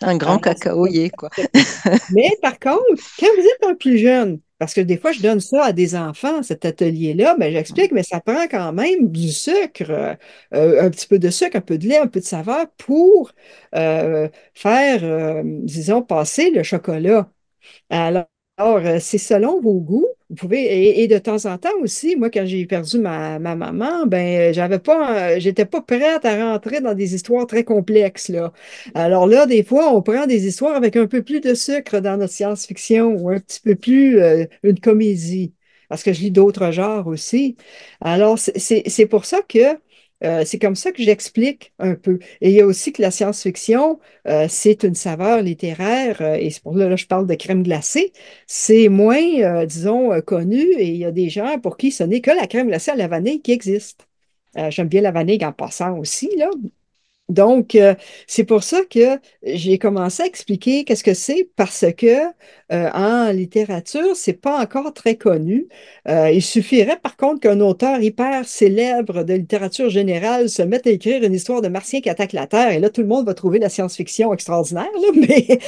[SPEAKER 2] Un grand cacaoyer, quoi. mais par contre, quand vous êtes un plus jeune, parce que des fois, je donne ça à des enfants, cet atelier-là, mais ben, j'explique, mais ça prend quand même du sucre, euh, euh, un petit peu de sucre, un peu de lait, un peu de saveur pour euh, faire, disons, passer le chocolat. Alors, alors, euh, c'est selon vos goûts. Vous pouvez, et, de temps en temps aussi, moi, quand j'ai perdu ma, maman, ben, euh, j'avais pas, euh, j'étais pas prête à rentrer dans des histoires très complexes, là. Alors là, des fois, on prend des histoires avec un peu plus de sucre dans notre science-fiction ou un petit peu plus une comédie, parce que je lis d'autres genres aussi. Alors, c'est pour ça que euh, c'est comme ça que j'explique un peu. Et il y a aussi que la science-fiction, euh, c'est une saveur littéraire, euh, et c'est pour là, là, je parle de crème glacée, c'est moins, disons, connu, et il y a des gens pour qui ce n'est que la crème glacée à la vanille qui existe. J'aime bien la vanille en passant aussi, là, donc, euh, c'est pour ça que j'ai commencé à expliquer qu'est-ce que c'est, parce que euh, en littérature, c'est pas encore très connu. Euh, il suffirait par contre qu'un auteur hyper célèbre de littérature générale se mette à écrire une histoire de martien qui attaque la Terre, et là, tout le monde va trouver la science-fiction extraordinaire, mais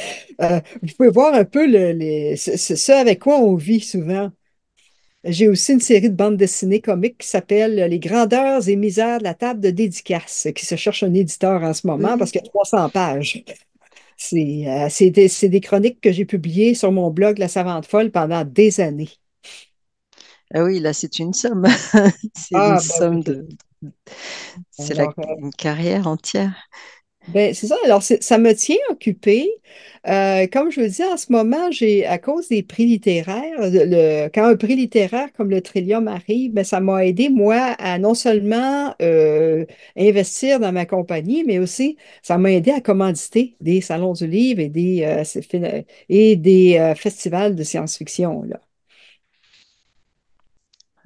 [SPEAKER 2] vous pouvez voir un peu le, ce avec quoi on vit souvent. J'ai aussi une série de bandes dessinées comiques qui s'appelle Les grandeurs et misères de la table de dédicace, qui se cherche un éditeur en ce moment mm. parce qu'il y a 300 pages. Euh, c'est des, chroniques que j'ai publiées sur mon blog La Savante Folle pendant des années. Ah oui, là, c'est une somme.
[SPEAKER 1] c'est ah, une ben somme de. C'est euh, une
[SPEAKER 2] carrière entière. Ben, c'est ça. Alors, ça me tient occupée. Euh, comme je vous dis, en ce moment, j'ai, à cause des prix littéraires, quand un prix littéraire comme le Trillium arrive, ben, ça m'a aidé, moi, à non seulement euh, investir dans ma compagnie, mais aussi, ça m'a aidé à commanditer des salons du livre et des, euh, festivals de science-fiction.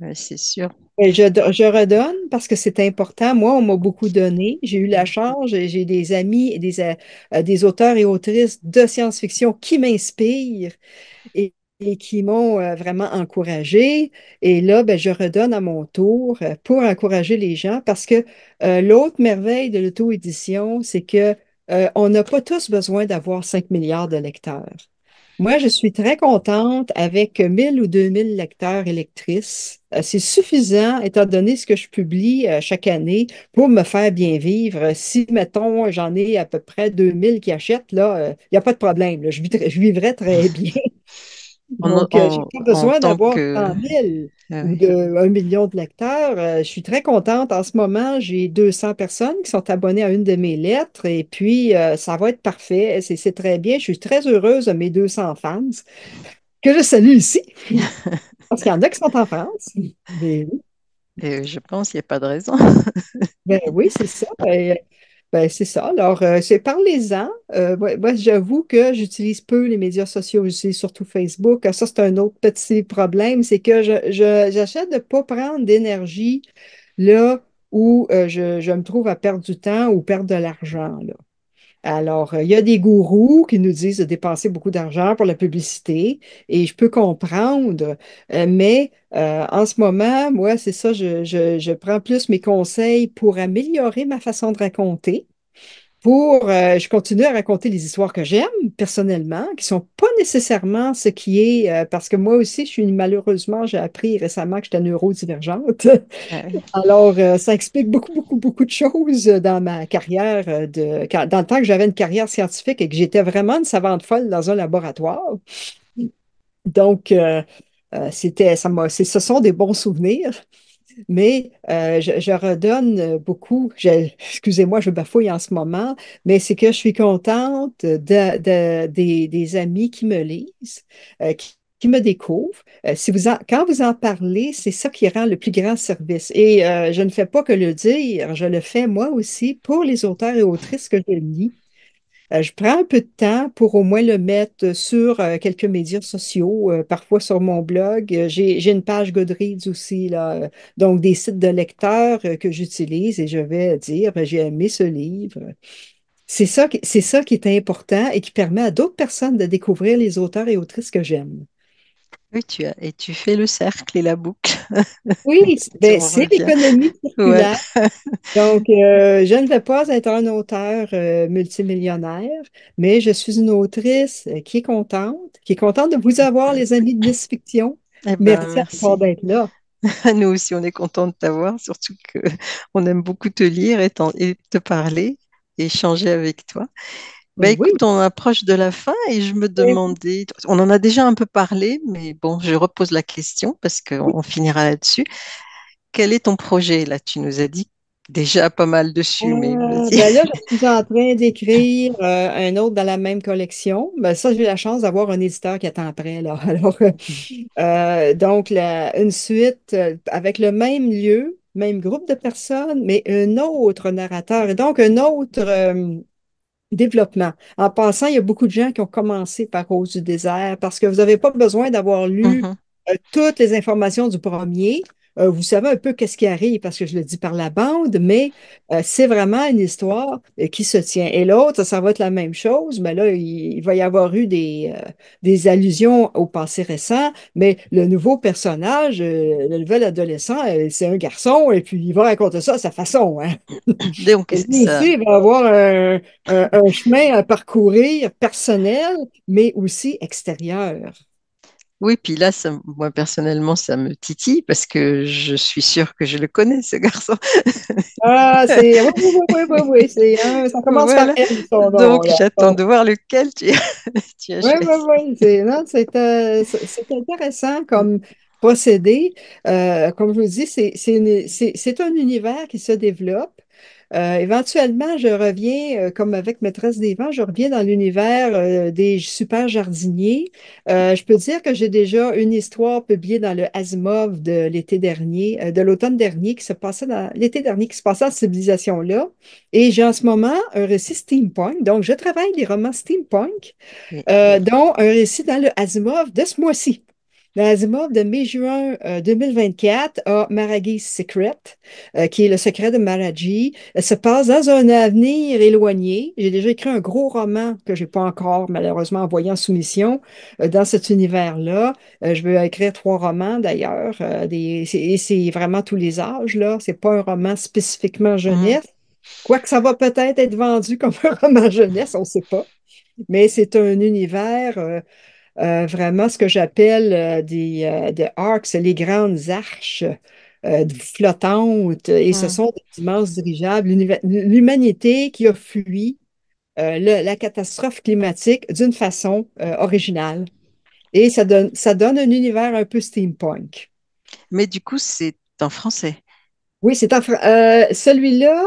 [SPEAKER 2] Là. c'est sûr. Ben, je, redonne parce que c'est important. Moi, on m'a beaucoup donné. J'ai eu la mm-hmm. chance, J'ai des amis et euh, euh, des, auteurs et autrices de science-fiction qui m'inspirent et, qui m'ont euh, vraiment encouragé. Et là, ben, je redonne à mon tour pour encourager les gens parce que l'autre merveille de l'auto-édition, c'est que on n'a pas tous besoin d'avoir 5 milliards de lecteurs. Moi, je suis très contente avec 1000 ou 2000 lecteurs et lectrices. Euh, c'est suffisant, étant donné ce que je publie euh, chaque année, pour me faire bien vivre. Si, mettons, j'en ai à peu près 2000 qui achètent, là, il euh, n'y a pas de problème. Je, je vivrai très bien. Donc, euh, je n'ai pas besoin d'avoir que... 100 000 ah ou de 1 million de lecteurs. Euh, je suis très contente. En ce moment, j'ai 200 personnes qui sont abonnées à une de mes lettres et puis euh, ça va être parfait. C'est très bien. Je suis très heureuse de mes 200 fans que je salue ici. Parce qu'il y en a qui sont en France. je pense qu'il n'y a pas de raison. ben oui, c'est ça. Ben, c'est ça. Alors, euh, c'est parlez-en. Euh, moi, j'avoue que j'utilise peu les médias sociaux, j'utilise surtout Facebook. Ah, ça, c'est un autre petit problème, c'est que je, j'achète de ne pas prendre d'énergie là où euh, je, je, me trouve à perdre du temps ou perdre de l'argent. Là. Alors, euh, il y a des gourous qui nous disent de dépenser beaucoup d'argent pour la publicité et je peux comprendre, euh, mais euh, en ce moment, moi, c'est ça, je prends plus mes conseils pour améliorer ma façon de raconter pour, euh, je continue à raconter les histoires que j'aime personnellement, qui sont pas nécessairement ce qui est, euh, parce que moi aussi, je suis malheureusement, j'ai appris récemment que j'étais neurodivergente. Ah Alors, euh, ça explique beaucoup, beaucoup, beaucoup de choses dans ma carrière, de, dans le temps que j'avais une carrière scientifique et que j'étais vraiment une savante folle dans un laboratoire. Donc, c'était, ça ce sont des bons souvenirs mais euh, je, redonne euh, beaucoup. Excusez-moi, je bafouille en ce moment, mais c'est que je suis contente des, amis qui me lisent, euh, qui, me découvrent. vous quand vous en parlez, c'est ça qui rend le plus grand service. Et je ne fais pas que le dire, je le fais moi aussi pour les auteurs et autrices que j'ai lis. Euh, je prends un peu de temps pour au moins le mettre sur euh, quelques médias sociaux, euh, parfois sur mon blog. J'ai une page Goodreads aussi, là, donc des sites de lecteurs que j'utilise et je vais dire ben, j'ai aimé ce livre. C'est ça, ça qui est important et qui permet à d'autres personnes de découvrir les auteurs et autrices que j'aime. Oui, tu as, et tu fais le cercle et la boucle. Oui, c'est ben, l'économie circulaire. Donc, je ne vais pas être un auteur euh, multimillionnaire, mais je suis une autrice euh, qui est contente, qui est contente de vous avoir, les amis de Miss Fiction. Eh ben, merci à d'être là.
[SPEAKER 1] Nous aussi, on est contents de t'avoir, surtout qu'on aime beaucoup te lire et, et te parler échanger avec toi. Bah, écoute, on approche de la fin et je me demandais, on en a déjà un peu parlé, mais bon, je repose la question parce qu'on finira là-dessus. Quel est ton projet là Tu nous as dit déjà pas mal dessus, mais ah, ben là,
[SPEAKER 2] je suis en train d'écrire euh, un autre dans la même collection. Ben, ça, j'ai eu la chance d'avoir un éditeur qui attend après. Là. Alors, euh, donc, une suite euh, avec le même lieu, même groupe de personnes, mais un autre narrateur et donc un autre développement. En passant, il y a beaucoup de gens qui ont commencé par cause du désert parce que vous n'avez pas besoin d'avoir lu mm-hmm. euh, toutes les informations du premier. Euh, vous savez un peu qu'est-ce qui arrive parce que je le dis par la bande, mais euh, c'est vraiment une histoire euh, qui se tient. Et l'autre, ça va être la même chose, mais là, il, va y avoir eu des, des allusions au passé récent, mais le nouveau personnage, le nouvel adolescent, c'est un garçon et puis il va raconter ça à sa façon. Hein. ici, il va avoir un, un chemin à parcourir personnel, mais aussi extérieur. Oui, puis là, ça, moi personnellement, ça me titille parce que je suis sûre que
[SPEAKER 1] je le connais, ce garçon.
[SPEAKER 2] Ah, c'est. Oui, oui, oui, oui, oui c'est, hein, ça commence par elle. Donc, j'attends
[SPEAKER 1] de voir lequel tu,
[SPEAKER 2] tu as Oui, oui, oui. C'est, non, euh, c'est, c'est intéressant comme procédé. Euh, comme je vous dis, c'est, c'est, c'est, c'est un univers qui se développe. Euh, éventuellement, je reviens, euh, comme avec Maîtresse des Vents, je reviens dans l'univers euh, des super jardiniers. je peux dire que j'ai déjà une histoire publiée dans le Asimov de l'été dernier, de l'automne dernier, qui se passait dans l'été dernier, qui se passait en civilisation-là. Et j'ai en ce moment un récit steampunk. Donc, je travaille les romans steampunk, dont un récit dans le Asimov de ce mois-ci. L'Azimov de mi juin 2024 à Maragi Secret, euh, qui est le secret de Maragi, Elle euh, se passe dans un avenir éloigné. J'ai déjà écrit un gros roman que je n'ai pas encore malheureusement envoyé en soumission euh, dans cet univers-là. je veux écrire trois romans d'ailleurs, et c'est vraiment tous les âges. là. n'est pas un roman spécifiquement mm. jeunesse. Quoique ça va peut-être être vendu comme un roman jeunesse, on ne sait pas mais c'est un univers euh, vraiment ce que j'appelle euh, des, euh, des, arcs, les grandes arches flottantes. Et ce sont des immenses dirigeables. L'humanité qui a fui la catastrophe climatique d'une façon originale. Et ça donne, ça donne un univers un peu steampunk. Mais du coup, c'est en français. Oui, c'est en français. Celui-là,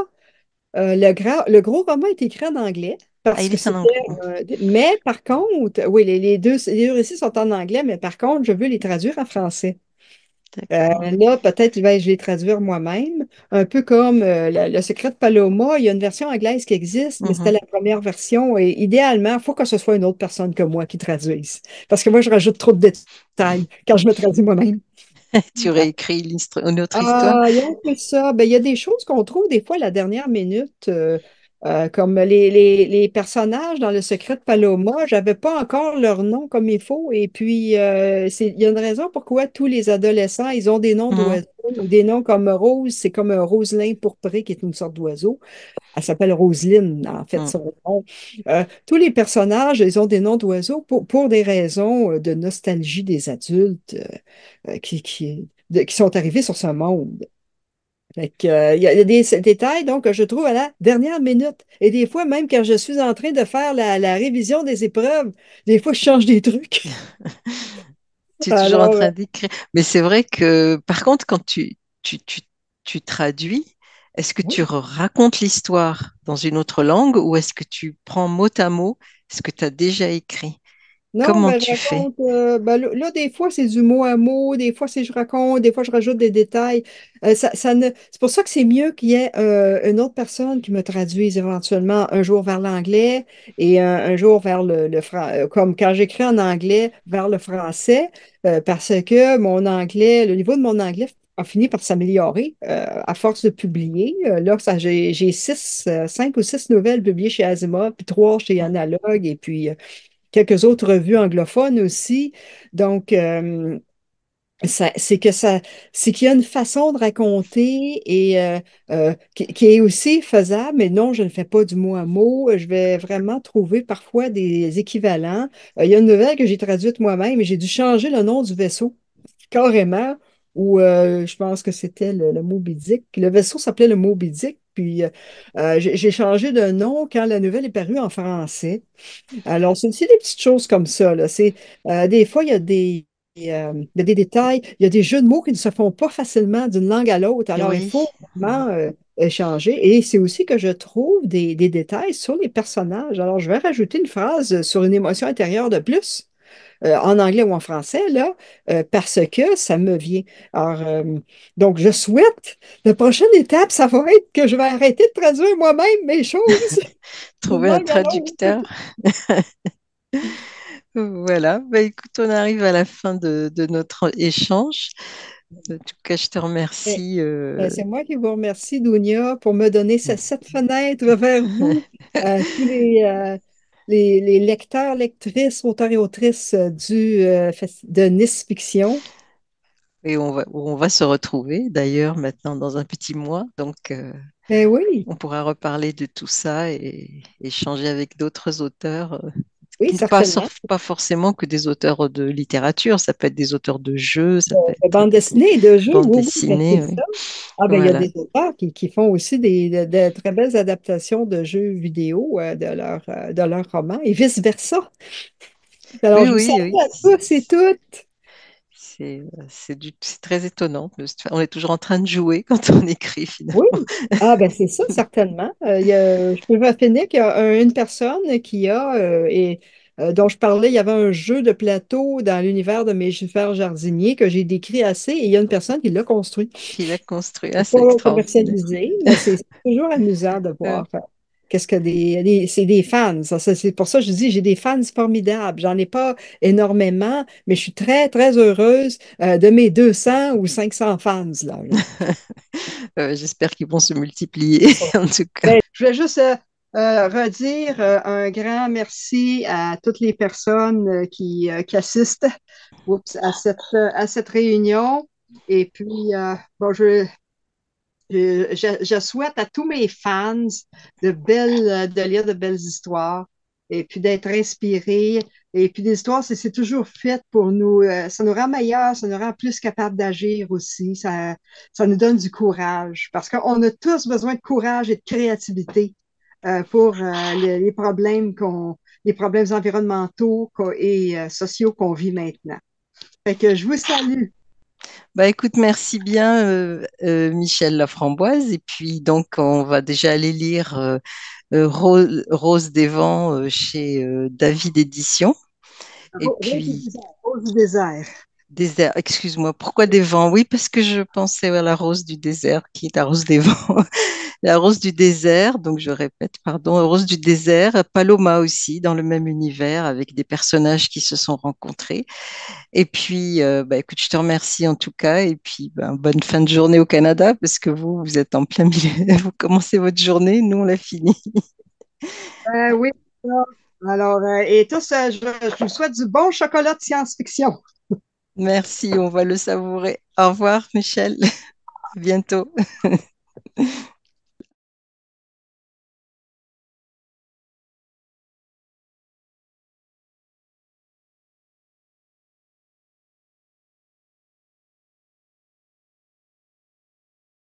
[SPEAKER 2] le, grand, le gros roman est écrit en anglais. Ah, euh, mais par contre, oui, les, deux, récits sont en anglais, mais par contre, je veux les traduire en français. Euh, là, peut-être vais-je les traduire moi-même. Un peu comme euh, le, secret de Paloma, il y a une version anglaise qui existe, mais c'était mm-hmm. la première version. Et idéalement, il faut que ce soit une autre personne que moi qui traduise. Parce que moi, je rajoute trop de détails quand je me traduis moi-même. tu aurais écrit une autre ah, histoire. Ah, il y a des choses qu'on trouve des fois à la dernière minute. Euh, comme les, personnages dans Le Secret de Paloma, j'avais pas encore leur nom comme il faut. Et puis, euh, il y a une raison pourquoi tous les adolescents, ils ont des noms mmh. d'oiseaux, des noms comme Rose, c'est comme un euh, roselin pourpré qui est une sorte d'oiseau. Elle s'appelle Roseline, en fait, mmh. son nom. tous les personnages, ils ont des noms d'oiseaux pour, des raisons de nostalgie des adultes qui, qui sont arrivés sur ce monde. Euh, il y, a des détails, donc, que je trouve à la dernière minute. Et des fois, même quand je suis en train de faire la, révision des épreuves, des fois, je change des trucs. tu es toujours en euh, train d'écrire.
[SPEAKER 1] Mais c'est vrai que, par contre, quand tu, tu, traduis, est-ce que tu racontes l'histoire dans une autre langue ou est-ce que tu prends mot à mot ce que tu as déjà écrit
[SPEAKER 2] Comment ben, tu fais? Euh, ben, là, des fois, c'est du mot à mot, des fois, c'est je raconte, des fois, je rajoute des détails. Euh, ça, C'est pour ça que c'est mieux qu'il y ait euh, une autre personne qui me traduise éventuellement un jour vers l'anglais et un, jour vers le, français, comme quand j'écris en anglais, vers le français, parce que mon anglais, le niveau de mon anglais a fini par s'améliorer à force de publier. là, ça, j'ai, six, cinq ou six nouvelles publiées chez Azima, puis trois chez Analogue, et puis quelques autres revues anglophones aussi. Donc, euh, c'est que ça, c'est qu'il y a une façon de raconter et euh, euh, qui, qui, est aussi faisable, mais non, je ne fais pas du mot à mot. Je vais vraiment trouver parfois des équivalents. il y a une nouvelle que j'ai traduite moi-même et j'ai dû changer le nom du vaisseau carrément ou euh, je pense que c'était le, mot « Moby Le vaisseau s'appelait le mot « Dick, puis euh, euh, j'ai changé de nom quand la nouvelle est parue en français. Alors, c'est aussi des petites choses comme ça. des fois, il y a des, détails, il y a des jeux de mots qui ne se font pas facilement d'une langue à l'autre. Alors, il faut vraiment échanger. Et c'est aussi que je trouve des, détails sur les personnages. Alors, je vais rajouter une phrase sur une émotion intérieure de plus. Euh, en anglais ou en français, là, euh, parce que ça me vient. Alors, euh, donc, je souhaite, la prochaine étape, ça va être que je vais arrêter de traduire moi-même mes choses. Trouver un traducteur.
[SPEAKER 1] voilà, bah, écoute, on arrive à la fin de, notre échange. En tout cas, je te eh, remercie. Eh, c'est
[SPEAKER 2] moi qui vous remercie, Dounia, pour me donner cette, fenêtre vers vous, tous les, lecteurs, lectrices, auteurs et autrices euh, du, euh, de Nice Fiction.
[SPEAKER 1] Et on va, on va se retrouver d'ailleurs maintenant dans un petit mois. Donc, euh, eh oui. on pourra reparler de tout ça et échanger avec d'autres auteurs oui, pas, hein. pas forcément que des auteurs de littérature, ça peut être des auteurs de jeux. Ça peut être...
[SPEAKER 2] Bande dessinée de jeux. Ah, ben, il y a des auteurs qui, font aussi des, de, très belles adaptations de jeux vidéo euh, euh, de leurs leur roman et vice-versa. Alors,
[SPEAKER 1] euh, c'est, très étonnant. On est toujours en train de jouer quand
[SPEAKER 2] on écrit, finalement. ah, ben, c'est ça, certainement. Euh, je peux vous qu'il y a une personne qui a, euh, et, dont je parlais, il y avait un jeu de plateau dans l'univers de mes Jardinier que j'ai décrit assez, et il y a une personne qui l'a construit. Qui l'a construit, ah, c'est c'est toujours amusant de ah. voir. Qu'est-ce que des, c'est des fans. c'est pour ça que je dis, j'ai des fans formidables. J'en ai pas énormément, mais je suis très, très heureuse euh, de mes 200 ou 500 fans. Euh, j'espère qu'ils
[SPEAKER 1] vont se multiplier, en
[SPEAKER 2] tout cas. Ben, je vais juste euh, redire un grand merci à toutes les personnes qui, assistent à, cette, à cette réunion. Et puis, bon, je, je, souhaite à tous mes fans de, belles, euh, de lire de belles histoires et puis d'être inspirés. Et puis l'histoire, histoires, c'est toujours fait pour nous. Euh, ça nous rend meilleurs, ça nous rend plus capables d'agir aussi. Ça, ça nous donne du courage parce qu'on a tous besoin de courage et de créativité euh, pour les, problèmes qu'on, les problèmes environnementaux et sociaux qu'on vit maintenant. Fait que je vous salue. Bah, écoute, merci bien euh, euh, Michel
[SPEAKER 1] Laframboise. Et puis donc on va déjà aller lire euh, Rose, des Vents chez David Édition.
[SPEAKER 2] Et puis... Rose des
[SPEAKER 1] désert, excuse-moi, pourquoi des vents Oui, parce que je pensais à la rose du désert, qui est la rose des vents. la rose du désert, donc je répète, pardon, rose du désert, Paloma aussi, dans le même univers, avec des personnages qui se sont rencontrés. Et puis, euh, bah, écoute, je te remercie en tout cas, et puis bah, bonne fin de journée au Canada, parce que vous, vous êtes en plein milieu, vous commencez votre journée, nous, on l'a fini.
[SPEAKER 2] Euh, oui, alors, euh, et tout je, je vous souhaite du bon chocolat de science-fiction. Merci, on va le savourer.
[SPEAKER 1] Au revoir, Michel. À bientôt.